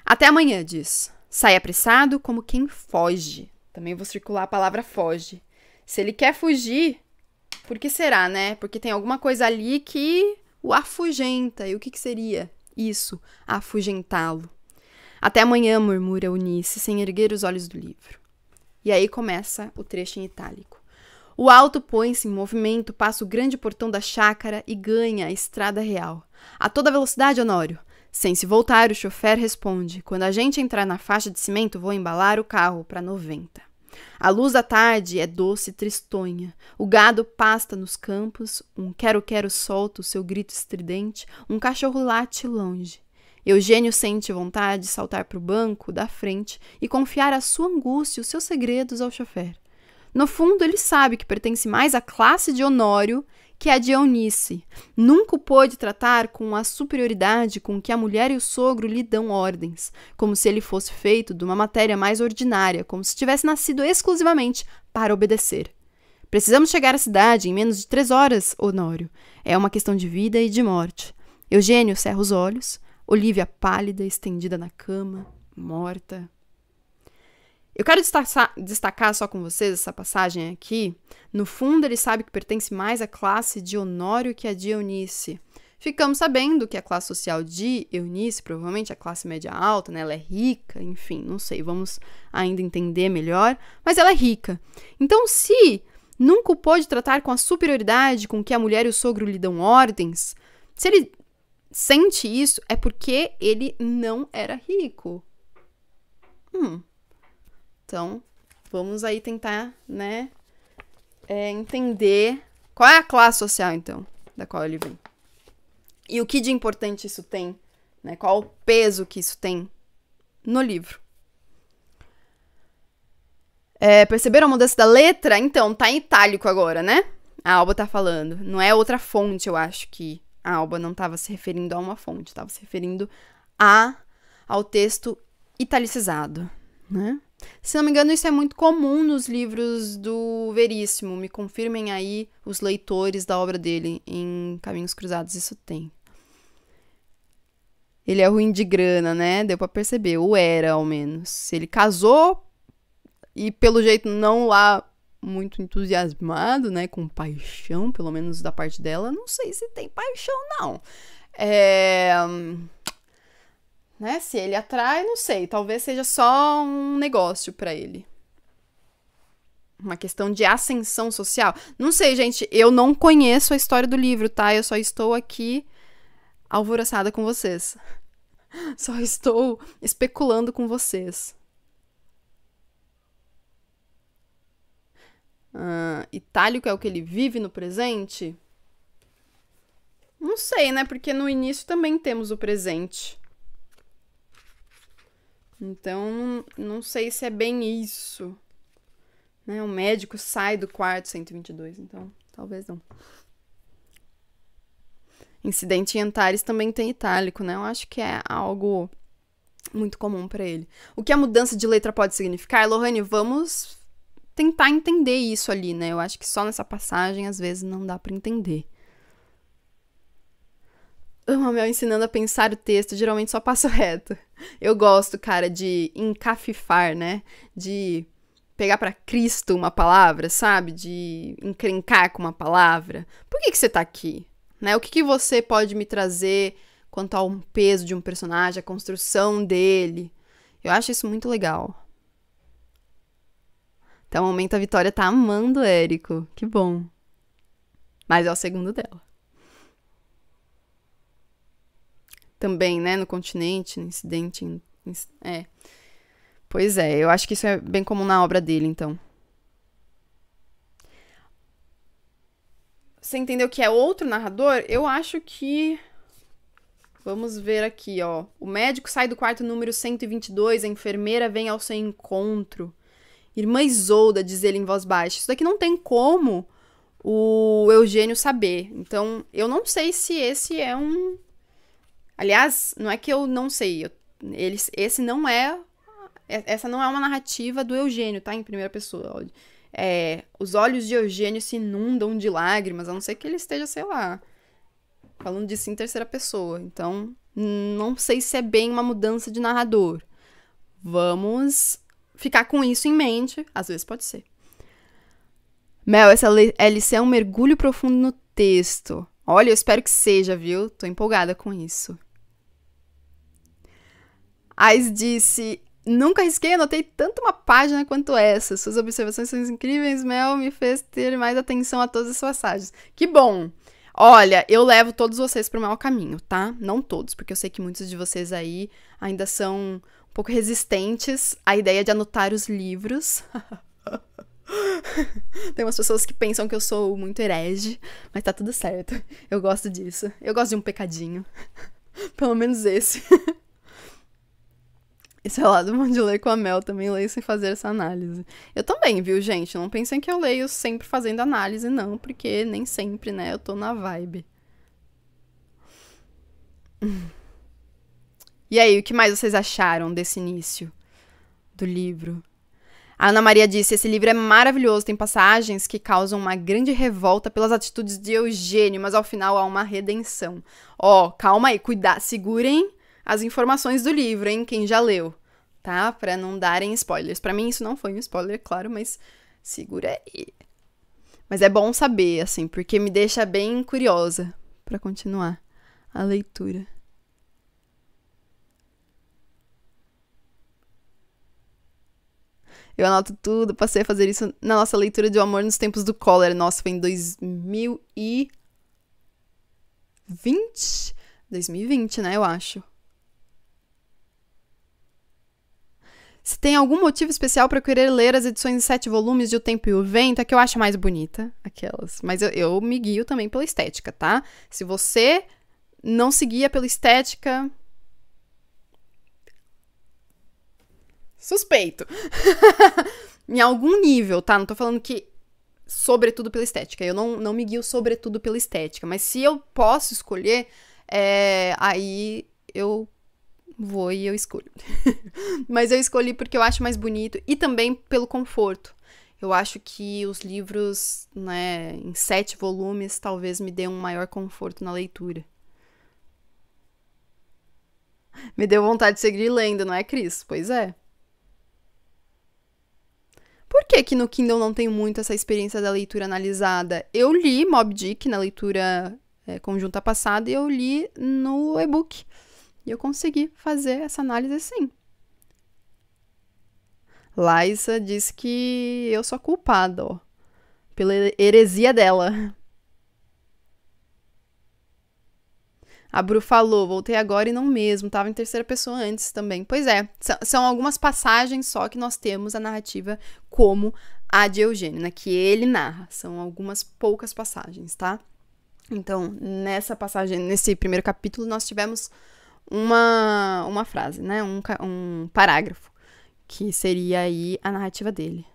Até amanhã, diz. Sai apressado como quem foge. Também vou circular a palavra foge. Se ele quer fugir, por que será, né? Porque tem alguma coisa ali que o afugenta. E o que, que seria isso, afugentá-lo? Até amanhã, murmura Unice, sem erguer os olhos do livro. E aí começa o trecho em itálico. O alto põe-se em movimento, passa o grande portão da chácara e ganha a estrada real. A toda velocidade, Honório. Sem se voltar, o chofer responde: Quando a gente entrar na faixa de cimento, vou embalar o carro para 90. A luz da tarde é doce e tristonha. O gado pasta nos campos, um quero-quero solta o seu grito estridente, um cachorro late longe. Eugênio sente vontade de saltar para o banco da frente e confiar a sua angústia e os seus segredos ao chofer. No fundo, ele sabe que pertence mais à classe de Honório que a Eunice. Nunca o pôde tratar com a superioridade com que a mulher e o sogro lhe dão ordens, como se ele fosse feito de uma matéria mais ordinária, como se tivesse nascido exclusivamente para obedecer. Precisamos chegar à cidade em menos de três horas, Honório. É uma questão de vida e de morte. Eugênio cerra os olhos, Olivia pálida, estendida na cama, morta. Eu quero destacar só com vocês essa passagem aqui. No fundo, ele sabe que pertence mais à classe de Honório que a de Eunice. Ficamos sabendo que a classe social de Eunice, provavelmente a classe média alta, né? Ela é rica, enfim, não sei, vamos ainda entender melhor, mas ela é rica. Então, se nunca o pôde tratar com a superioridade com que a mulher e o sogro lhe dão ordens, se ele sente isso, é porque ele não era rico. Hum. Então, vamos aí tentar, né, é, entender qual é a classe social, então, da qual ele vem. E o que de importante isso tem, né? Qual o peso que isso tem no livro. É, perceberam a mudança da letra? Então, tá em itálico agora, né? A Alba tá falando. Não é outra fonte, eu acho que a Alba não estava se referindo a uma fonte, estava se referindo a ao texto italicizado, né? Se não me engano, isso é muito comum nos livros do Veríssimo. Me confirmem aí os leitores da obra dele em Caminhos Cruzados, isso tem. Ele é ruim de grana, né? Deu para perceber, ou era ao menos. Ele casou e pelo jeito não lá muito entusiasmado, né, com paixão, pelo menos da parte dela. Não sei se tem paixão não. É hum, né? Se ele atrai, não sei, talvez seja só um negócio para ele. Uma questão de ascensão social. Não sei, gente, eu não conheço a história do livro, tá? Eu só estou aqui alvoroçada com vocês. [LAUGHS] Só estou especulando com vocês. Uh, itálico é o que ele vive no presente? Não sei, né? Porque no início também temos o presente. Então, não sei se é bem isso. Né? O médico sai do quarto 122, então talvez não. Incidente em Antares também tem itálico, né? Eu acho que é algo muito comum para ele. O que a mudança de letra pode significar? Lohane, vamos tentar entender isso ali, né? Eu acho que só nessa passagem às vezes não dá para entender o Mamel ensinando a pensar o texto, geralmente só passo [LAUGHS] reto. Eu gosto, cara, de encafifar, né? De pegar para Cristo uma palavra, sabe? De encrencar com uma palavra. Por que, que você tá aqui? Né? O que, que você pode me trazer quanto ao peso de um personagem, a construção dele? Eu acho isso muito legal. Até o momento a Vitória tá amando o Érico. Que bom. Mas é o segundo dela. também, né? No continente, no incidente. In, in, é. Pois é, eu acho que isso é bem comum na obra dele, então. Você entendeu que é outro narrador? Eu acho que. Vamos ver aqui, ó. O médico sai do quarto número 122, a enfermeira vem ao seu encontro. Irmã Isolda, diz ele em voz baixa. Isso daqui não tem como o Eugênio saber. Então, eu não sei se esse é um Aliás, não é que eu não sei, eu, eles, esse não é, é. Essa não é uma narrativa do Eugênio, tá? Em primeira pessoa. É, os olhos de Eugênio se inundam de lágrimas, a não ser que ele esteja, sei lá, falando disso em terceira pessoa. Então, não sei se é bem uma mudança de narrador. Vamos ficar com isso em mente. Às vezes pode ser. Mel, essa LC é um mergulho profundo no texto. Olha, eu espero que seja, viu? Tô empolgada com isso. Ais disse: Nunca risquei, anotei tanto uma página quanto essa. Suas observações são incríveis, Mel, me fez ter mais atenção a todas as passagens. Que bom! Olha, eu levo todos vocês para o meu caminho, tá? Não todos, porque eu sei que muitos de vocês aí ainda são um pouco resistentes à ideia de anotar os livros. [LAUGHS] Tem umas pessoas que pensam que eu sou muito herege, mas tá tudo certo. Eu gosto disso. Eu gosto de um pecadinho. [LAUGHS] Pelo menos esse. [LAUGHS] Esse lado bom de ler com a Mel também leio sem fazer essa análise. Eu também, viu, gente? Não pensem que eu leio sempre fazendo análise, não, porque nem sempre, né? Eu tô na vibe. E aí, o que mais vocês acharam desse início do livro? A Ana Maria disse: esse livro é maravilhoso, tem passagens que causam uma grande revolta pelas atitudes de Eugênio, mas ao final há uma redenção. Ó, oh, calma aí, cuidado, segurem as informações do livro, hein? Quem já leu, tá? Para não darem spoilers. Para mim isso não foi um spoiler, claro, mas segura aí. Mas é bom saber, assim, porque me deixa bem curiosa para continuar a leitura. Eu anoto tudo, passei a fazer isso na nossa leitura de O Amor nos Tempos do Collar. Nossa, foi em 2020? 2020, né, eu acho. Se tem algum motivo especial para querer ler as edições em sete volumes de O Tempo e o Vento, é que eu acho mais bonita, aquelas. Mas eu, eu me guio também pela estética, tá? Se você não se guia pela estética. Suspeito! [LAUGHS] em algum nível, tá? Não tô falando que sobretudo pela estética. Eu não, não me guio sobretudo pela estética, mas se eu posso escolher, é, aí eu vou e eu escolho. [LAUGHS] Mas eu escolhi porque eu acho mais bonito e também pelo conforto. Eu acho que os livros, né, em sete volumes, talvez me dê um maior conforto na leitura. Me deu vontade de seguir lendo, não é, Cris? Pois é. Por que que no Kindle não tenho muito essa experiência da leitura analisada? Eu li Mob Dick na leitura é, conjunta passada e eu li no e-book. E eu consegui fazer essa análise sim. Laísa diz que eu sou culpada, ó, pela heresia dela. A Bru falou, voltei agora e não mesmo, tava em terceira pessoa antes também. Pois é, são algumas passagens só que nós temos a narrativa como a de Eugênia né, que ele narra. São algumas poucas passagens, tá? Então, nessa passagem, nesse primeiro capítulo, nós tivemos uma, uma frase, né? Um, um parágrafo, que seria aí a narrativa dele.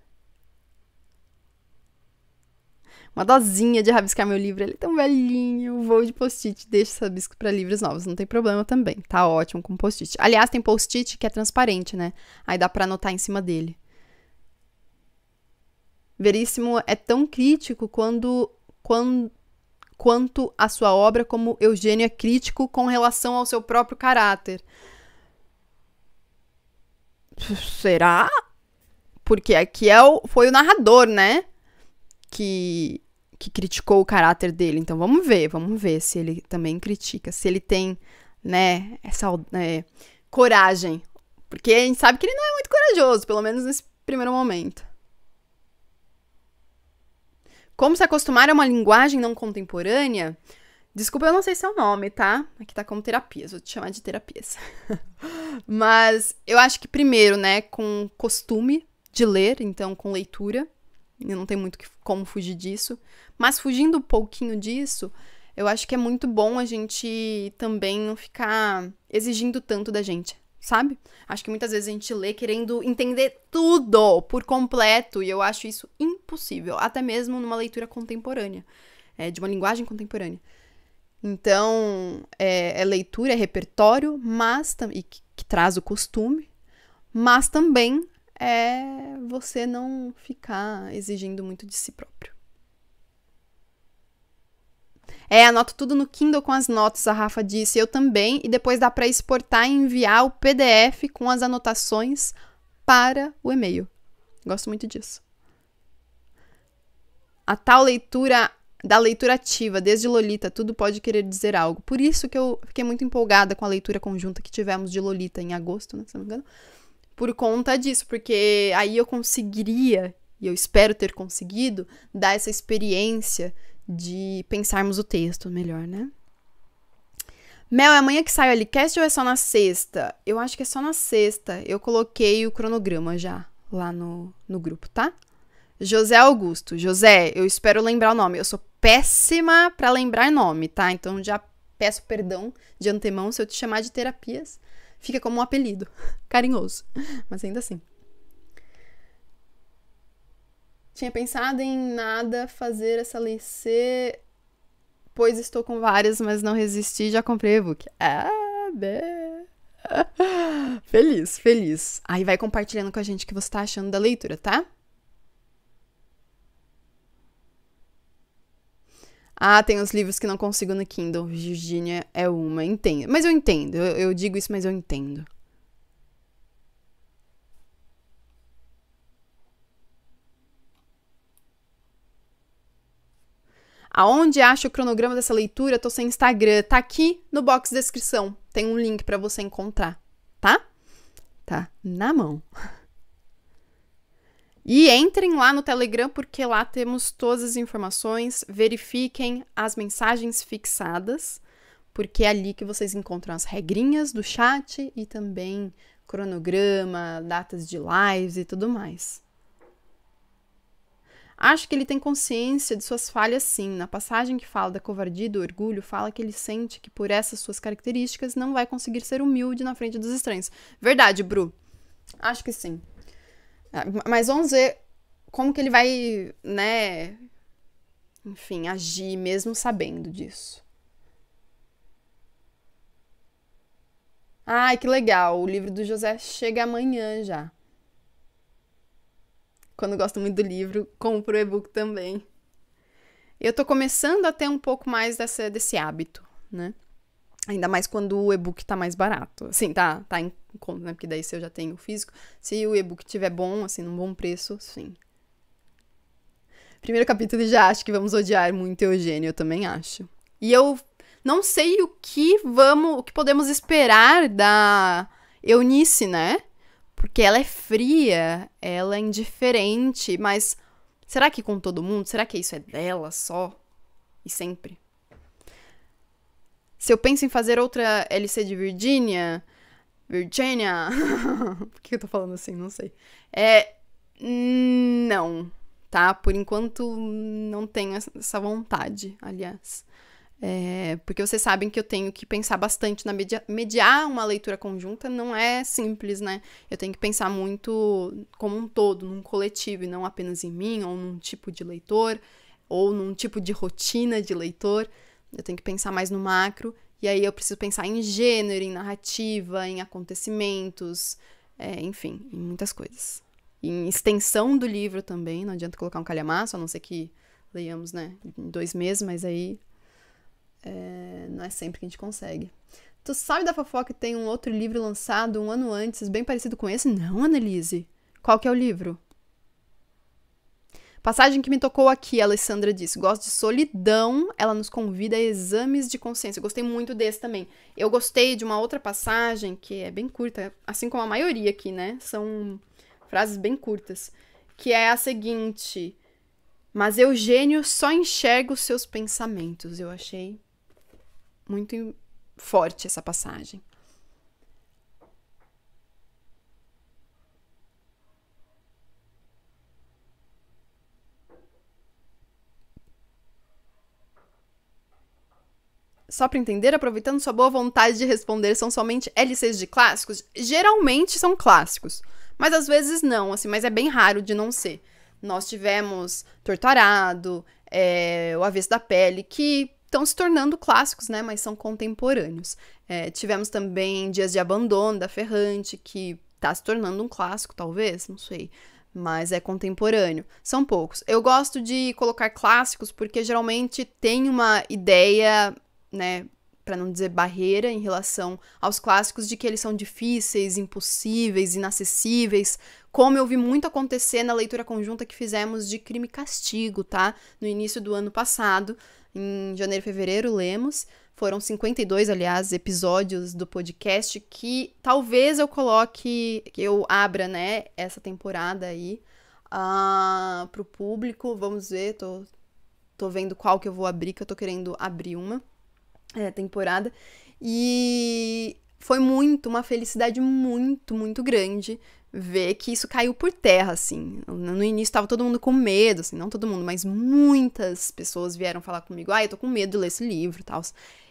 Uma dosinha de rabiscar meu livro, ele é tão velhinho, vou de post-it, deixa esse rabisco para livros novos, não tem problema também, tá ótimo com post-it. Aliás, tem post-it que é transparente, né? Aí dá para anotar em cima dele. Veríssimo é tão crítico quando, quando quanto à sua obra como Eugênio é crítico com relação ao seu próprio caráter. Será? Porque aqui é o, foi o narrador, né? Que, que criticou o caráter dele. Então vamos ver, vamos ver se ele também critica, se ele tem, né, essa é, coragem. Porque a gente sabe que ele não é muito corajoso, pelo menos nesse primeiro momento. Como se acostumar a uma linguagem não contemporânea? Desculpa, eu não sei seu nome, tá? Aqui tá como terapias, vou te chamar de terapias. [LAUGHS] Mas eu acho que primeiro, né, com costume de ler, então com leitura, eu não tem muito como fugir disso. Mas fugindo um pouquinho disso, eu acho que é muito bom a gente também não ficar exigindo tanto da gente, sabe? Acho que muitas vezes a gente lê querendo entender tudo por completo, e eu acho isso impossível, até mesmo numa leitura contemporânea, é, de uma linguagem contemporânea. Então, é, é leitura, é repertório, mas e que, que traz o costume, mas também é você não ficar exigindo muito de si próprio. É, anoto tudo no Kindle com as notas, a Rafa disse, eu também, e depois dá para exportar e enviar o PDF com as anotações para o e-mail. Gosto muito disso. A tal leitura da leitura ativa, desde Lolita, tudo pode querer dizer algo. Por isso que eu fiquei muito empolgada com a leitura conjunta que tivemos de Lolita em agosto, né, se não me engano. Por conta disso, porque aí eu conseguiria, e eu espero ter conseguido, dar essa experiência de pensarmos o texto melhor, né? Mel, é amanhã que sai o Alicast ou é só na sexta? Eu acho que é só na sexta. Eu coloquei o cronograma já lá no, no grupo, tá? José Augusto. José, eu espero lembrar o nome. Eu sou péssima para lembrar nome, tá? Então já peço perdão de antemão se eu te chamar de terapias. Fica como um apelido [LAUGHS] carinhoso, mas ainda assim. Tinha pensado em nada fazer essa LC, pois estou com várias, mas não resisti já comprei e-book. Ah, é, bem. Feliz, feliz. Aí vai compartilhando com a gente o que você tá achando da leitura, tá? Ah, tem os livros que não consigo no Kindle. Virginia é uma, entendo. Mas eu entendo, eu, eu digo isso, mas eu entendo. Aonde acha o cronograma dessa leitura? Tô sem Instagram. Tá aqui no box de descrição. Tem um link para você encontrar, tá? Tá na mão. [LAUGHS] E entrem lá no Telegram, porque lá temos todas as informações. Verifiquem as mensagens fixadas, porque é ali que vocês encontram as regrinhas do chat e também cronograma, datas de lives e tudo mais. Acho que ele tem consciência de suas falhas, sim. Na passagem que fala da covardia e do orgulho, fala que ele sente que por essas suas características não vai conseguir ser humilde na frente dos estranhos. Verdade, Bru. Acho que sim. Ah, mas vamos ver como que ele vai, né? Enfim, agir mesmo sabendo disso. Ai, que legal! O livro do José chega amanhã já quando gosto muito do livro, compro o e-book também. Eu tô começando a ter um pouco mais dessa, desse hábito, né? Ainda mais quando o e-book tá mais barato. Assim, tá, tá em conta, né? Porque daí se eu já tenho o físico. Se o e-book tiver bom, assim, num bom preço, sim. Primeiro capítulo já acho que vamos odiar muito Eugênio, eu também acho. E eu não sei o que vamos, o que podemos esperar da Eunice, né? Porque ela é fria, ela é indiferente, mas será que com todo mundo? Será que isso é dela só? E sempre? Se eu penso em fazer outra LC de Virginia, Virginia, [LAUGHS] por que eu tô falando assim? Não sei. É. Não, tá? Por enquanto não tenho essa vontade, aliás. É, porque vocês sabem que eu tenho que pensar bastante na media mediar uma leitura conjunta, não é simples, né? Eu tenho que pensar muito como um todo, num coletivo, e não apenas em mim, ou num tipo de leitor, ou num tipo de rotina de leitor. Eu tenho que pensar mais no macro, e aí eu preciso pensar em gênero, em narrativa, em acontecimentos, é, enfim, em muitas coisas. Em extensão do livro também, não adianta colocar um calhamaço, a não ser que leiamos, né, em dois meses, mas aí é, não é sempre que a gente consegue. Tu sabe da fofoca que tem um outro livro lançado um ano antes, bem parecido com esse? Não, Annelise. Qual que é o livro? Passagem que me tocou aqui, a Alessandra disse. Gosto de solidão, ela nos convida a exames de consciência. Eu gostei muito desse também. Eu gostei de uma outra passagem que é bem curta, assim como a maioria aqui, né? São frases bem curtas. Que é a seguinte: Mas Eugênio só enxerga os seus pensamentos. Eu achei muito forte essa passagem. só para entender, aproveitando sua boa vontade de responder, são somente LCs de clássicos? Geralmente são clássicos, mas às vezes não, assim, mas é bem raro de não ser. Nós tivemos Torturado, é, O Avesso da Pele, que estão se tornando clássicos, né, mas são contemporâneos. É, tivemos também Dias de Abandono, da Ferrante, que está se tornando um clássico, talvez, não sei mas é contemporâneo. São poucos. Eu gosto de colocar clássicos porque geralmente tem uma ideia, né, para não dizer barreira em relação aos clássicos de que eles são difíceis, impossíveis, inacessíveis, como eu vi muito acontecer na leitura conjunta que fizemos de Crime e Castigo, tá? No início do ano passado em janeiro e fevereiro, lemos. Foram 52, aliás, episódios do podcast que talvez eu coloque, que eu abra, né, essa temporada aí uh, pro público. Vamos ver, tô, tô vendo qual que eu vou abrir, que eu tô querendo abrir uma é, temporada. E foi muito, uma felicidade muito, muito grande ver que isso caiu por terra, assim. No início tava todo mundo com medo, assim, não todo mundo, mas muitas pessoas vieram falar comigo, ah, eu tô com medo de ler esse livro e tal.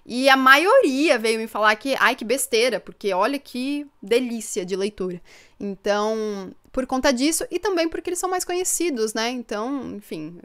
E a maioria veio me falar que, ai, que besteira, porque olha que delícia de leitura. Então, por conta disso, e também porque eles são mais conhecidos, né? Então, enfim,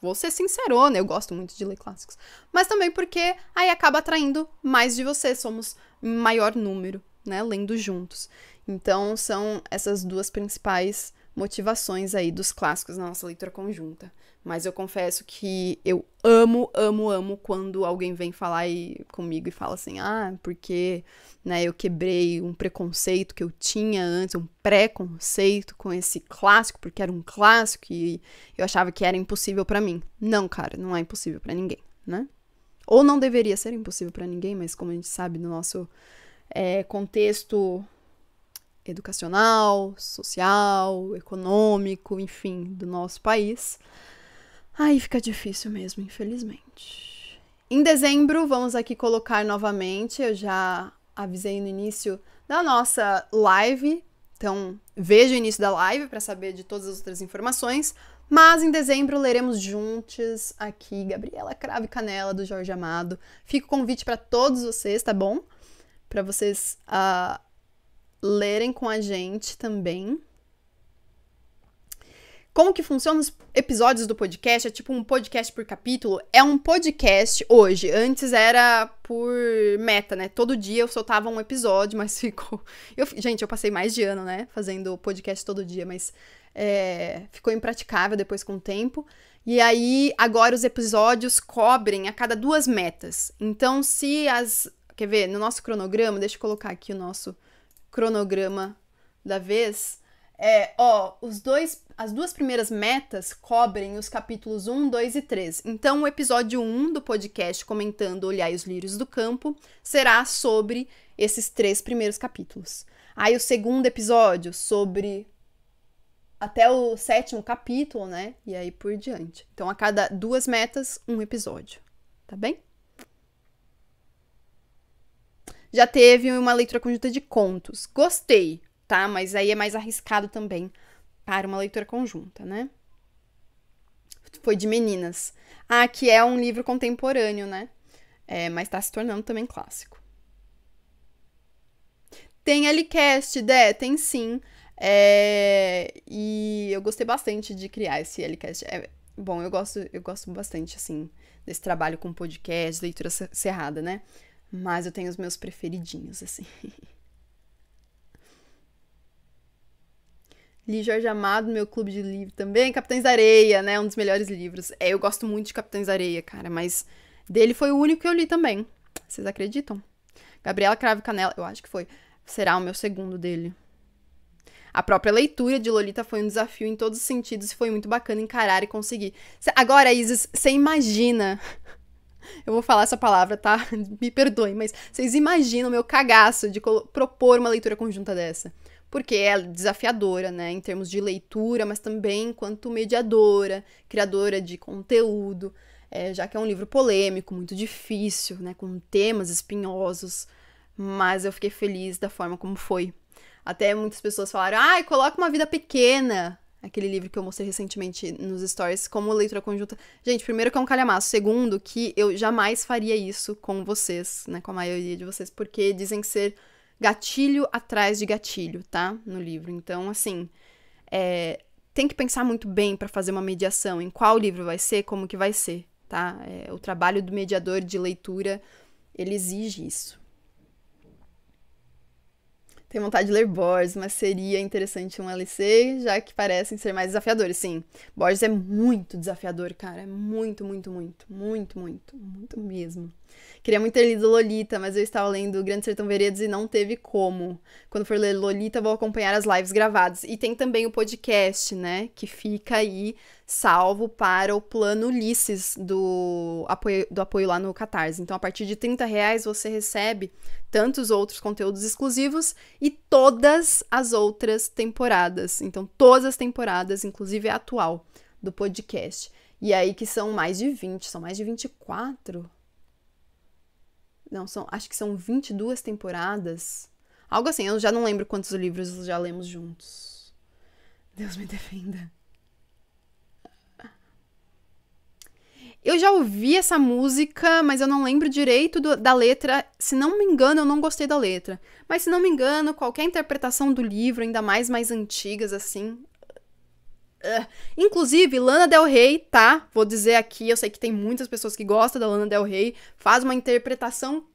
vou ser sincerona, eu gosto muito de ler clássicos. Mas também porque aí acaba atraindo mais de você, somos maior número, né? Lendo juntos. Então, são essas duas principais motivações aí dos clássicos na nossa leitura conjunta. Mas eu confesso que eu amo, amo, amo quando alguém vem falar comigo e fala assim: ah, porque né, eu quebrei um preconceito que eu tinha antes, um preconceito com esse clássico, porque era um clássico e eu achava que era impossível para mim. Não, cara, não é impossível para ninguém, né? Ou não deveria ser impossível para ninguém, mas como a gente sabe no nosso é, contexto educacional, social, econômico, enfim, do nosso país. Aí fica difícil mesmo, infelizmente. Em dezembro, vamos aqui colocar novamente, eu já avisei no início da nossa live, então veja o início da live para saber de todas as outras informações. Mas em dezembro leremos juntos aqui Gabriela Crave Canela do Jorge Amado. Fica o convite para todos vocês, tá bom? Para vocês uh, lerem com a gente também. Como que funcionam os episódios do podcast? É tipo um podcast por capítulo? É um podcast hoje. Antes era por meta, né? Todo dia eu soltava um episódio, mas [LAUGHS] ficou. Eu, gente, eu passei mais de ano, né? Fazendo podcast todo dia, mas é, ficou impraticável depois com o tempo. E aí, agora os episódios cobrem a cada duas metas. Então, se as. Quer ver? No nosso cronograma, deixa eu colocar aqui o nosso cronograma da vez é, ó, os dois, as duas primeiras metas cobrem os capítulos 1, 2 e 3. Então, o episódio 1 do podcast comentando Olhar os Lírios do Campo será sobre esses três primeiros capítulos. Aí o segundo episódio sobre até o sétimo capítulo, né? E aí por diante. Então, a cada duas metas, um episódio, tá bem? Já teve uma leitura conjunta de contos. Gostei, tá? Mas aí é mais arriscado também para uma leitura conjunta, né? Foi de meninas. Ah, que é um livro contemporâneo, né? É, mas está se tornando também clássico. Tem LCast, Dé, tem sim. É, e eu gostei bastante de criar esse LCast. É, bom, eu gosto, eu gosto bastante, assim, desse trabalho com podcast, leitura cerrada, né? Mas eu tenho os meus preferidinhos, assim. [LAUGHS] Li Jorge Amado, meu clube de livro também. Capitães da Areia, né? Um dos melhores livros. É, eu gosto muito de Capitães da Areia, cara, mas dele foi o único que eu li também. Vocês acreditam? Gabriela Cravo Canela, eu acho que foi. Será o meu segundo dele. A própria leitura de Lolita foi um desafio em todos os sentidos e foi muito bacana encarar e conseguir. Agora, Isis, você imagina eu vou falar essa palavra, tá? [LAUGHS] Me perdoem, mas vocês imaginam o meu cagaço de propor uma leitura conjunta dessa. Porque é desafiadora, né, em termos de leitura, mas também enquanto mediadora, criadora de conteúdo, é, já que é um livro polêmico, muito difícil, né, com temas espinhosos. Mas eu fiquei feliz da forma como foi. Até muitas pessoas falaram, ai, ah, coloca uma vida pequena aquele livro que eu mostrei recentemente nos stories, como leitura conjunta. Gente, primeiro que é um calhamaço. Segundo, que eu jamais faria isso com vocês, né? Com a maioria de vocês, porque dizem ser gatilho atrás de gatilho, tá? No livro. Então, assim, é, tem que pensar muito bem para fazer uma mediação, em qual livro vai ser, como que vai ser, tá? É, o trabalho do mediador de leitura, ele exige isso. Tenho vontade de ler Borges, mas seria interessante um LC, já que parecem ser mais desafiadores. Sim, Borges é muito desafiador, cara. É muito, muito, muito, muito, muito, muito mesmo. Queria muito ter lido Lolita, mas eu estava lendo Grande Sertão Veredas e não teve como. Quando for ler Lolita, vou acompanhar as lives gravadas. E tem também o podcast, né, que fica aí salvo para o plano Ulisses do apoio, do apoio lá no Catarse. Então, a partir de 30 reais você recebe tantos outros conteúdos exclusivos e todas as outras temporadas. Então, todas as temporadas, inclusive a atual do podcast. E aí que são mais de 20, são mais de 24. Não, são, acho que são 22 temporadas. Algo assim, eu já não lembro quantos livros já lemos juntos. Deus me defenda. Eu já ouvi essa música, mas eu não lembro direito do, da letra. Se não me engano, eu não gostei da letra. Mas se não me engano, qualquer interpretação do livro, ainda mais mais antigas assim. Uh. Inclusive, Lana Del Rey, tá? Vou dizer aqui, eu sei que tem muitas pessoas que gostam da Lana Del Rey, faz uma interpretação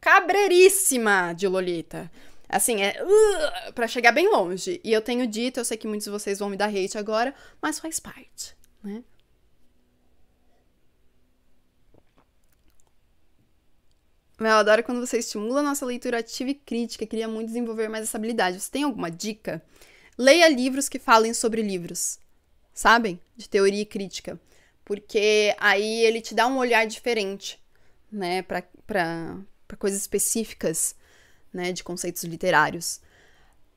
cabreiríssima de Lolita. Assim, é uh, para chegar bem longe. E eu tenho dito, eu sei que muitos de vocês vão me dar hate agora, mas faz parte, né? eu adoro quando você estimula a nossa leitura ativa e crítica. Queria muito desenvolver mais essa habilidade. Você tem alguma dica? Leia livros que falem sobre livros, sabem? De teoria e crítica. Porque aí ele te dá um olhar diferente, né? Para coisas específicas, né? De conceitos literários.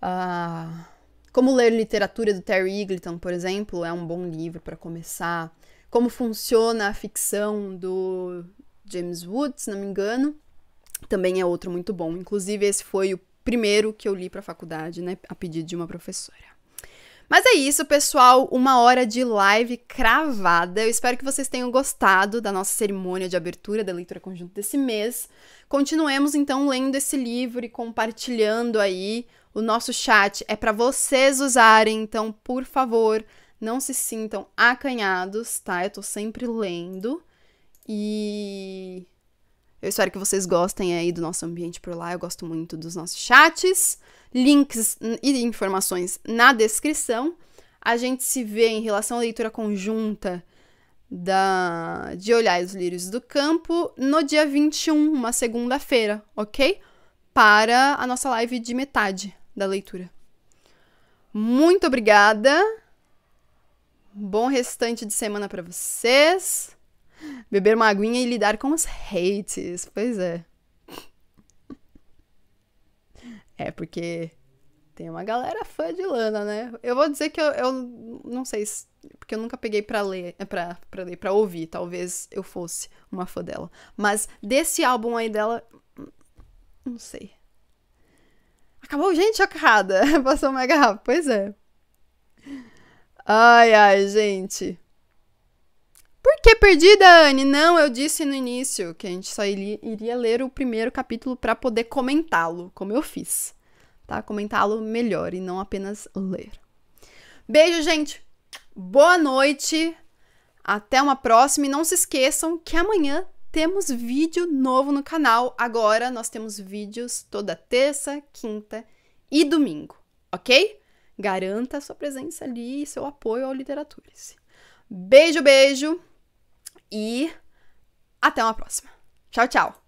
Ah. Como Ler Literatura do Terry Eagleton, por exemplo, é um bom livro para começar. Como Funciona a Ficção do James Woods, se não me engano, também é outro muito bom. Inclusive, esse foi o primeiro que eu li para a faculdade, né, a pedido de uma professora. Mas é isso, pessoal. Uma hora de live cravada. Eu espero que vocês tenham gostado da nossa cerimônia de abertura da leitura conjunta desse mês. Continuemos então lendo esse livro e compartilhando aí. O nosso chat é para vocês usarem, então, por favor, não se sintam acanhados, tá? Eu tô sempre lendo. E eu espero que vocês gostem aí do nosso ambiente por lá. Eu gosto muito dos nossos chats. Links e informações na descrição. A gente se vê em relação à leitura conjunta da de Olhar os Lírios do Campo no dia 21, uma segunda-feira, ok? Para a nossa live de metade da leitura. Muito obrigada. Bom restante de semana para vocês. Beber uma aguinha e lidar com os hates. Pois é. [LAUGHS] É, porque tem uma galera fã de Lana, né? Eu vou dizer que eu, eu não sei, se, porque eu nunca peguei pra ler, pra, pra ler, pra ouvir. Talvez eu fosse uma fã dela. Mas desse álbum aí dela, não sei. Acabou, gente, chocada. [LAUGHS] Passou mega rápido. Pois é. Ai, ai, gente. Por que perdida, Anne? Não, eu disse no início que a gente só iria ler o primeiro capítulo para poder comentá-lo, como eu fiz. Tá? Comentá-lo melhor e não apenas ler. Beijo, gente. Boa noite. Até uma próxima e não se esqueçam que amanhã temos vídeo novo no canal. Agora nós temos vídeos toda terça, quinta e domingo, OK? Garanta sua presença ali e seu apoio ao Literatura. Beijo, beijo. E até uma próxima. Tchau, tchau!